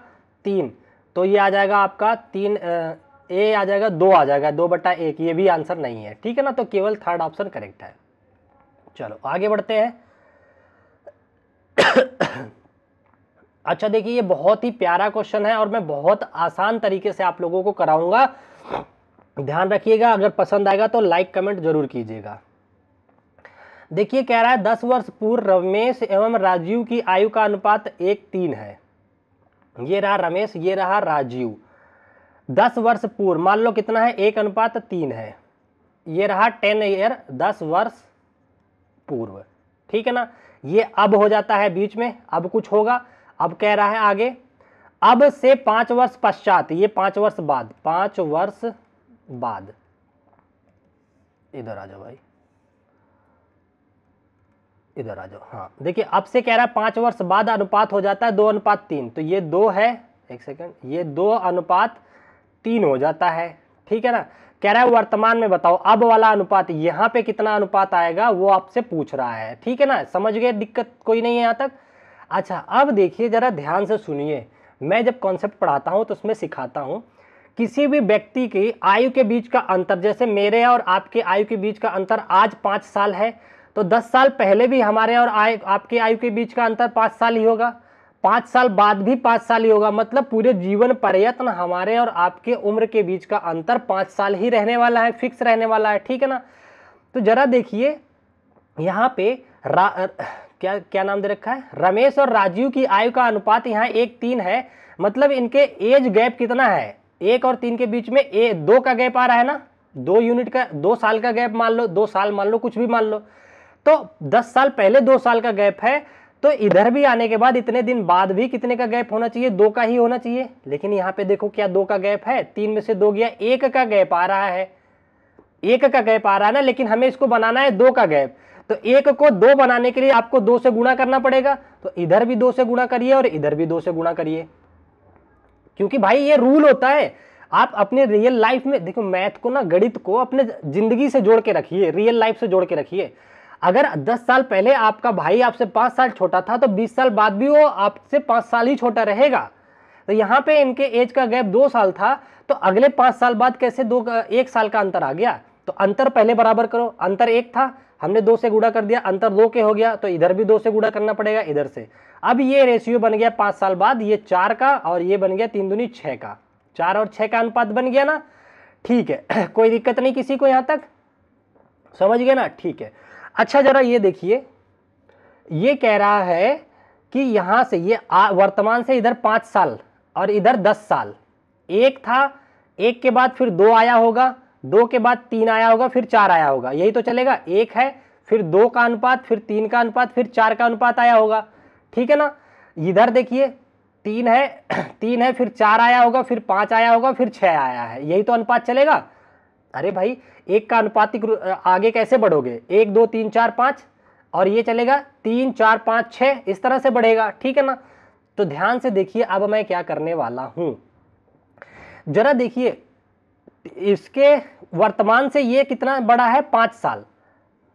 तीन तो ये आ जाएगा आपका तीन ए आ जाएगा दो आ जाएगा दो बटा एक ये भी आंसर नहीं है ठीक है ना तो केवल थर्ड ऑप्शन करेक्ट है चलो आगे बढ़ते हैं अच्छा देखिए ये बहुत ही प्यारा क्वेश्चन है और मैं बहुत आसान तरीके से आप लोगों को कराऊंगा ध्यान रखिएगा अगर पसंद आएगा तो लाइक कमेंट जरूर कीजिएगा देखिए कह रहा है दस वर्ष पूर्व रमेश एवं राजीव की आयु का अनुपात एक तीन है ये रहा रमेश ये रहा राजीव दस वर्ष पूर्व मान लो कितना है एक अनुपात तीन है ये रहा टेन ईयर दस वर्ष पूर्व ठीक है ना ये अब हो जाता है बीच में अब कुछ होगा अब कह रहा है आगे अब से पांच वर्ष पश्चात ये पांच वर्ष बाद पांच वर्ष बाद इधर आ जाओ भाई इधर आ जाओ हाँ देखिए अब से कह रहा है पाँच वर्ष बाद अनुपात हो जाता है दो अनुपात तीन तो ये दो है एक सेकंड ये दो अनुपात तीन हो जाता है ठीक है ना कह रहा है वर्तमान में बताओ अब वाला अनुपात यहाँ पे कितना अनुपात आएगा वो आपसे पूछ रहा है ठीक है ना समझ गए दिक्कत कोई नहीं है यहाँ तक अच्छा अब देखिए ज़रा ध्यान से सुनिए मैं जब कॉन्सेप्ट पढ़ाता हूँ तो उसमें सिखाता हूँ किसी भी व्यक्ति की आयु के बीच का अंतर जैसे मेरे और आपके आयु के बीच का अंतर आज पाँच साल है तो 10 साल पहले भी हमारे और आय आपके आयु के बीच का अंतर पाँच साल ही होगा पाँच साल बाद भी पाँच साल ही होगा मतलब पूरे जीवन प्रयत्न हमारे और आपके उम्र के बीच का अंतर पाँच साल ही रहने वाला है फिक्स रहने वाला है ठीक है ना तो जरा देखिए यहाँ पे रा क्या क्या नाम दे रखा है रमेश और राजीव की आयु का अनुपात यहाँ एक तीन है मतलब इनके एज गैप कितना है एक और तीन के बीच में ए दो का गैप आ रहा है ना दो यूनिट का दो साल का गैप मान लो दो साल मान लो कुछ भी मान लो तो दस साल पहले दो साल का गैप है तो इधर भी आने के बाद इतने दिन बाद भी कितने का गैप होना चाहिए दो का ही होना चाहिए लेकिन यहां पे देखो क्या दो का गैप है तीन में से दो गया एक का गैप आ रहा है एक का गैप आ रहा है ना लेकिन हमें इसको बनाना है दो का गैप तो एक को दो बनाने के लिए आपको दो से गुणा करना पड़ेगा तो इधर भी दो से गुणा करिए और इधर भी दो से गुणा करिए क्योंकि भाई ये रूल होता है आप अपने रियल लाइफ में देखो मैथ को ना गणित को अपने जिंदगी से जोड़ के रखिए रियल लाइफ से जोड़ के रखिए अगर 10 साल पहले आपका भाई आपसे 5 साल छोटा था तो 20 साल बाद भी वो आपसे 5 साल ही छोटा रहेगा तो यहाँ पे इनके एज का गैप दो साल था तो अगले 5 साल बाद कैसे दो एक साल का अंतर आ गया तो अंतर पहले बराबर करो अंतर एक था हमने दो से गुड़ा कर दिया अंतर दो के हो गया तो इधर भी दो से गुड़ा करना पड़ेगा इधर से अब ये रेशियो बन गया पाँच साल बाद ये चार का और ये बन गया तीन दुनी छः का चार और छः का अनुपात बन गया ना ठीक है कोई दिक्कत नहीं किसी को यहाँ तक समझ गया ना ठीक है अच्छा जरा ये देखिए ये कह रहा है कि यहाँ से ये वर्तमान से इधर पाँच साल और इधर दस साल एक था एक के बाद फिर दो आया होगा दो के बाद तीन आया होगा फिर चार आया होगा यही तो चलेगा एक है फिर दो का अनुपात फिर तीन का अनुपात फिर चार का अनुपात आया होगा ठीक है ना इधर देखिए तीन है तीन है फिर चार आया होगा फिर पाँच आया होगा फिर छः आया है यही तो अनुपात चलेगा अरे भाई एक का अनुपातिक आगे कैसे बढ़ोगे एक दो तीन चार पाँच और ये चलेगा तीन चार पाँच छः इस तरह से बढ़ेगा ठीक है ना तो ध्यान से देखिए अब मैं क्या करने वाला हूँ जरा देखिए इसके वर्तमान से ये कितना बड़ा है पाँच साल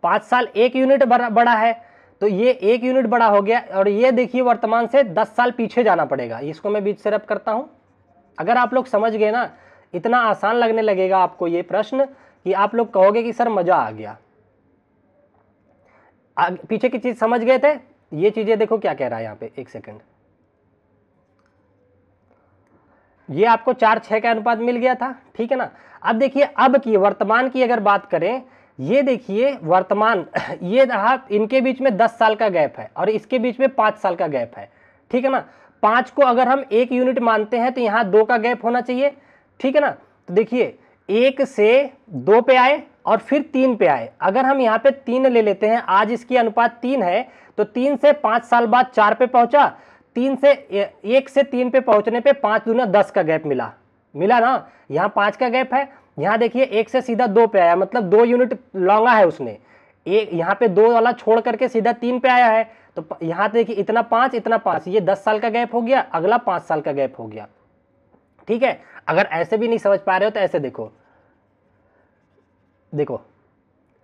पाँच साल एक यूनिट बड़ा है तो ये एक यूनिट बड़ा हो गया और ये देखिए वर्तमान से दस साल पीछे जाना पड़ेगा इसको मैं बीच से रब करता हूँ अगर आप लोग समझ गए ना इतना आसान लगने लगेगा आपको ये प्रश्न कि आप लोग कहोगे कि सर मज़ा आ गया पीछे की चीज़ समझ गए थे ये चीज़ें देखो क्या कह रहा है यहां पे एक सेकंड ये आपको चार छह का अनुपात मिल गया था ठीक है ना अब देखिए अब की वर्तमान की अगर बात करें ये देखिए वर्तमान ये रहा इनके बीच में दस साल का गैप है और इसके बीच में पांच साल का गैप है ठीक है ना पांच को अगर हम एक यूनिट मानते हैं तो यहां दो का गैप होना चाहिए ठीक है ना तो देखिए एक से दो पे आए और फिर तीन पे आए अगर हम यहाँ पे तीन ले लेते हैं आज इसकी अनुपात तीन है तो तीन से पाँच साल बाद चार पे पहुँचा तीन से एक से तीन पे पहुँचने पे पाँच दूना दस का गैप मिला मिला ना यहाँ पाँच का गैप है यहाँ देखिए एक से सीधा दो पे आया मतलब दो यूनिट लौंगा है उसने एक यहाँ पे दो वाला छोड़ करके सीधा तीन पे आया है तो यहाँ देखिए इतना पाँच इतना पाँच ये दस साल का गैप हो गया अगला पाँच साल का गैप हो गया ठीक है अगर ऐसे भी नहीं समझ पा रहे हो तो ऐसे देखो देखो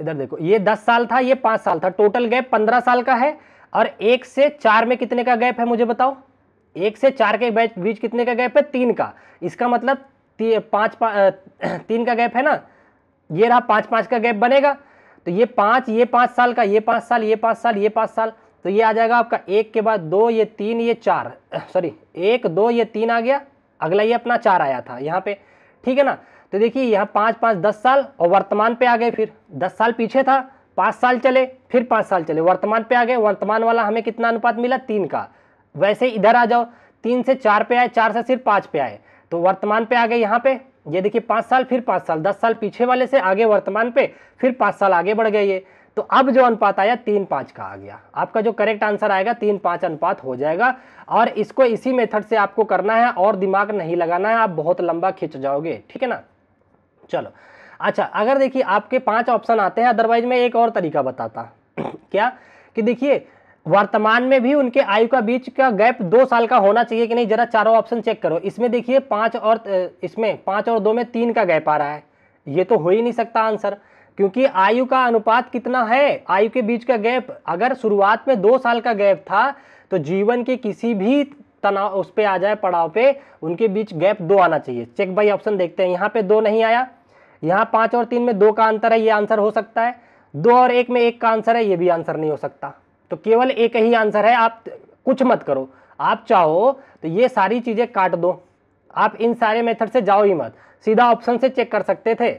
इधर देखो ये दस साल था ये पांच साल था टोटल गैप पंद्रह साल का है और एक से चार में कितने का गैप है मुझे बताओ एक से चार के बीच कितने का गैप है तीन का इसका मतलब ती, पांच पा, तीन का गैप है ना ये रहा पांच पांच का गैप बनेगा तो ये पांच ये पांच साल का ये पाँच साल ये पांच साल ये पांच साल तो ये आ जाएगा आपका एक के बाद दो ये तीन ये चार सॉरी एक दो ये तीन आ गया अगला ये अपना चार आया था यहाँ पे ठीक है ना तो देखिए यहाँ पाँच पाँच दस साल और वर्तमान पे आ गए फिर दस साल पीछे था पाँच साल चले फिर पाँच साल चले वर्तमान पे आ गए वर्तमान वाला हमें कितना अनुपात मिला तीन का वैसे इधर आ जाओ तीन से चार पे आए चार से सिर्फ पाँच पे आए तो वर्तमान पे आ गए यहाँ पे ये देखिए पाँच साल फिर पाँच साल दस साल पीछे वाले से आगे वर्तमान पे फिर पाँच साल आगे बढ़ गए ये तो अब जो अनुपात आया तीन पाँच का आ गया आपका जो करेक्ट आंसर आएगा तीन पाँच अनुपात हो जाएगा और इसको इसी मेथड से आपको करना है और दिमाग नहीं लगाना है आप बहुत लंबा खिंच जाओगे ठीक है ना चलो अच्छा अगर देखिए आपके पांच ऑप्शन आते हैं अदरवाइज मैं एक और तरीका बताता क्या कि देखिए वर्तमान में भी उनके आयु का बीच का गैप दो साल का होना चाहिए कि नहीं जरा चारों ऑप्शन चेक करो इसमें देखिए पाँच और इसमें पाँच और दो में तीन का गैप आ रहा है ये तो हो ही नहीं सकता आंसर क्योंकि आयु का अनुपात कितना है आयु के बीच का गैप अगर शुरुआत में दो साल का गैप था तो जीवन के किसी भी तनाव उस पर आ जाए पड़ाव पे उनके बीच गैप दो आना चाहिए चेक बाई ऑप्शन देखते हैं यहाँ पे दो नहीं आया यहाँ पाँच और तीन में दो का अंतर है ये आंसर हो सकता है दो और एक में एक का आंसर है ये भी आंसर नहीं हो सकता तो केवल एक ही आंसर है आप कुछ मत करो आप चाहो तो ये सारी चीज़ें काट दो आप इन सारे मेथड से जाओ ही मत सीधा ऑप्शन से चेक कर सकते थे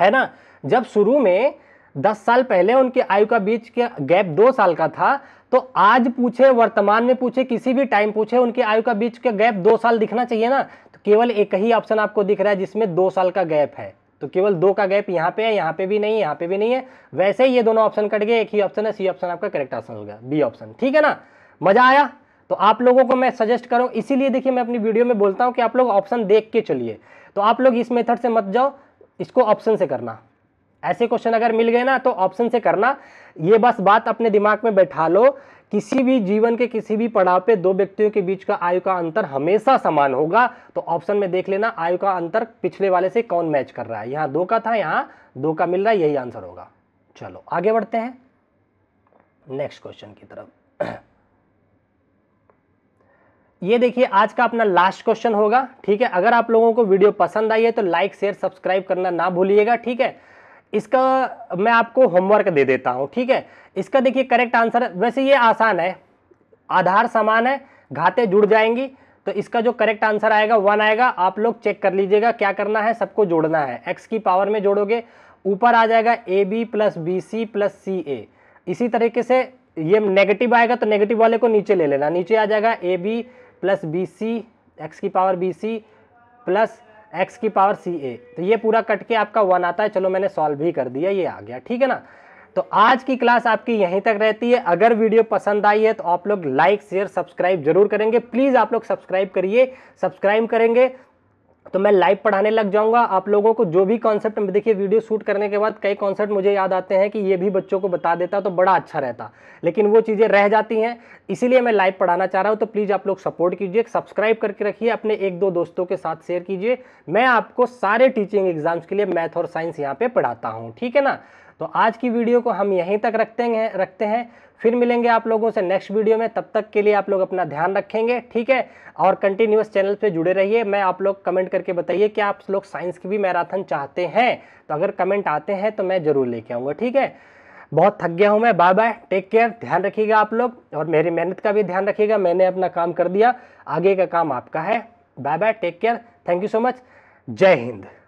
है ना जब शुरू में दस साल पहले उनके आयु का बीच के गैप दो साल का था तो आज पूछे वर्तमान में पूछे किसी भी टाइम पूछे उनके आयु का बीच का गैप दो साल दिखना चाहिए ना तो केवल एक ही ऑप्शन आपको दिख रहा है जिसमें दो साल का गैप है तो केवल दो का गैप यहाँ पे है यहाँ पे भी नहीं है यहाँ पे भी नहीं है वैसे ही ये दोनों ऑप्शन कट गए एक ही ऑप्शन है सी ऑप्शन आपका करेक्ट आंसर होगा बी ऑप्शन ठीक है ना मजा आया तो आप लोगों को मैं सजेस्ट करूँ इसीलिए देखिए मैं अपनी वीडियो में बोलता हूँ कि आप लोग ऑप्शन देख के चलिए तो आप लोग इस मेथड से मत जाओ इसको ऑप्शन से करना ऐसे क्वेश्चन अगर मिल गए ना तो ऑप्शन से करना ये बस बात अपने दिमाग में बैठा लो किसी भी जीवन के किसी भी पड़ाव पे दो व्यक्तियों के बीच का आयु का अंतर हमेशा समान होगा तो ऑप्शन में देख लेना आयु का अंतर पिछले वाले से कौन मैच कर रहा है यहाँ दो का था यहाँ दो का मिल रहा है यही आंसर होगा चलो आगे बढ़ते हैं नेक्स्ट क्वेश्चन की तरफ ये देखिए आज का अपना लास्ट क्वेश्चन होगा ठीक है अगर आप लोगों को वीडियो पसंद आई है तो लाइक शेयर सब्सक्राइब करना ना भूलिएगा ठीक है इसका मैं आपको होमवर्क दे देता हूँ ठीक है इसका देखिए करेक्ट आंसर वैसे ये आसान है आधार समान है घाते जुड़ जाएंगी तो इसका जो करेक्ट आंसर आएगा वन आएगा आप लोग चेक कर लीजिएगा क्या करना है सबको जोड़ना है एक्स की पावर में जोड़ोगे ऊपर आ जाएगा A B plus B C plus C A इसी तरीके से ये नेगेटिव आएगा तो नेगेटिव वाले को नीचे ले लेना नीचे आ जाएगा A B plus B C x की power B C plus x की पावर सी ए तो ये पूरा कट के आपका वन आता है चलो मैंने सॉल्व भी कर दिया ये आ गया ठीक है ना तो आज की क्लास आपकी यहीं तक रहती है अगर वीडियो पसंद आई है तो आप लोग लाइक शेयर सब्सक्राइब जरूर करेंगे प्लीज़ आप लोग सब्सक्राइब करिए सब्सक्राइब करेंगे तो मैं लाइव पढ़ाने लग जाऊंगा आप लोगों को जो भी कॉन्सेप्ट देखिए वीडियो शूट करने के बाद कई कॉन्सेप्ट मुझे याद आते हैं कि ये भी बच्चों को बता देता तो बड़ा अच्छा रहता लेकिन वो चीज़ें रह जाती हैं इसीलिए मैं लाइव पढ़ाना चाह रहा हूँ तो प्लीज़ आप लोग सपोर्ट कीजिए सब्सक्राइब करके रखिए अपने एक दो दोस्तों के साथ शेयर कीजिए मैं आपको सारे टीचिंग एग्जाम्स के लिए मैथ और साइंस यहाँ पर पढ़ाता हूँ ठीक है ना तो आज की वीडियो को हम यहीं तक रखते हैं रखते हैं फिर मिलेंगे आप लोगों से नेक्स्ट वीडियो में तब तक के लिए आप लोग अपना ध्यान रखेंगे ठीक है और कंटिन्यूस चैनल पे जुड़े रहिए मैं आप लोग कमेंट करके बताइए कि आप लोग साइंस की भी मैराथन चाहते हैं तो अगर कमेंट आते हैं तो मैं ज़रूर लेके आऊँगा ठीक है बहुत थक गया हूँ मैं बाय बाय टेक केयर ध्यान रखिएगा आप लोग और मेरी मेहनत का भी ध्यान रखिएगा मैंने अपना काम कर दिया आगे का काम आपका है bye bye take care thank you so much Jai Hind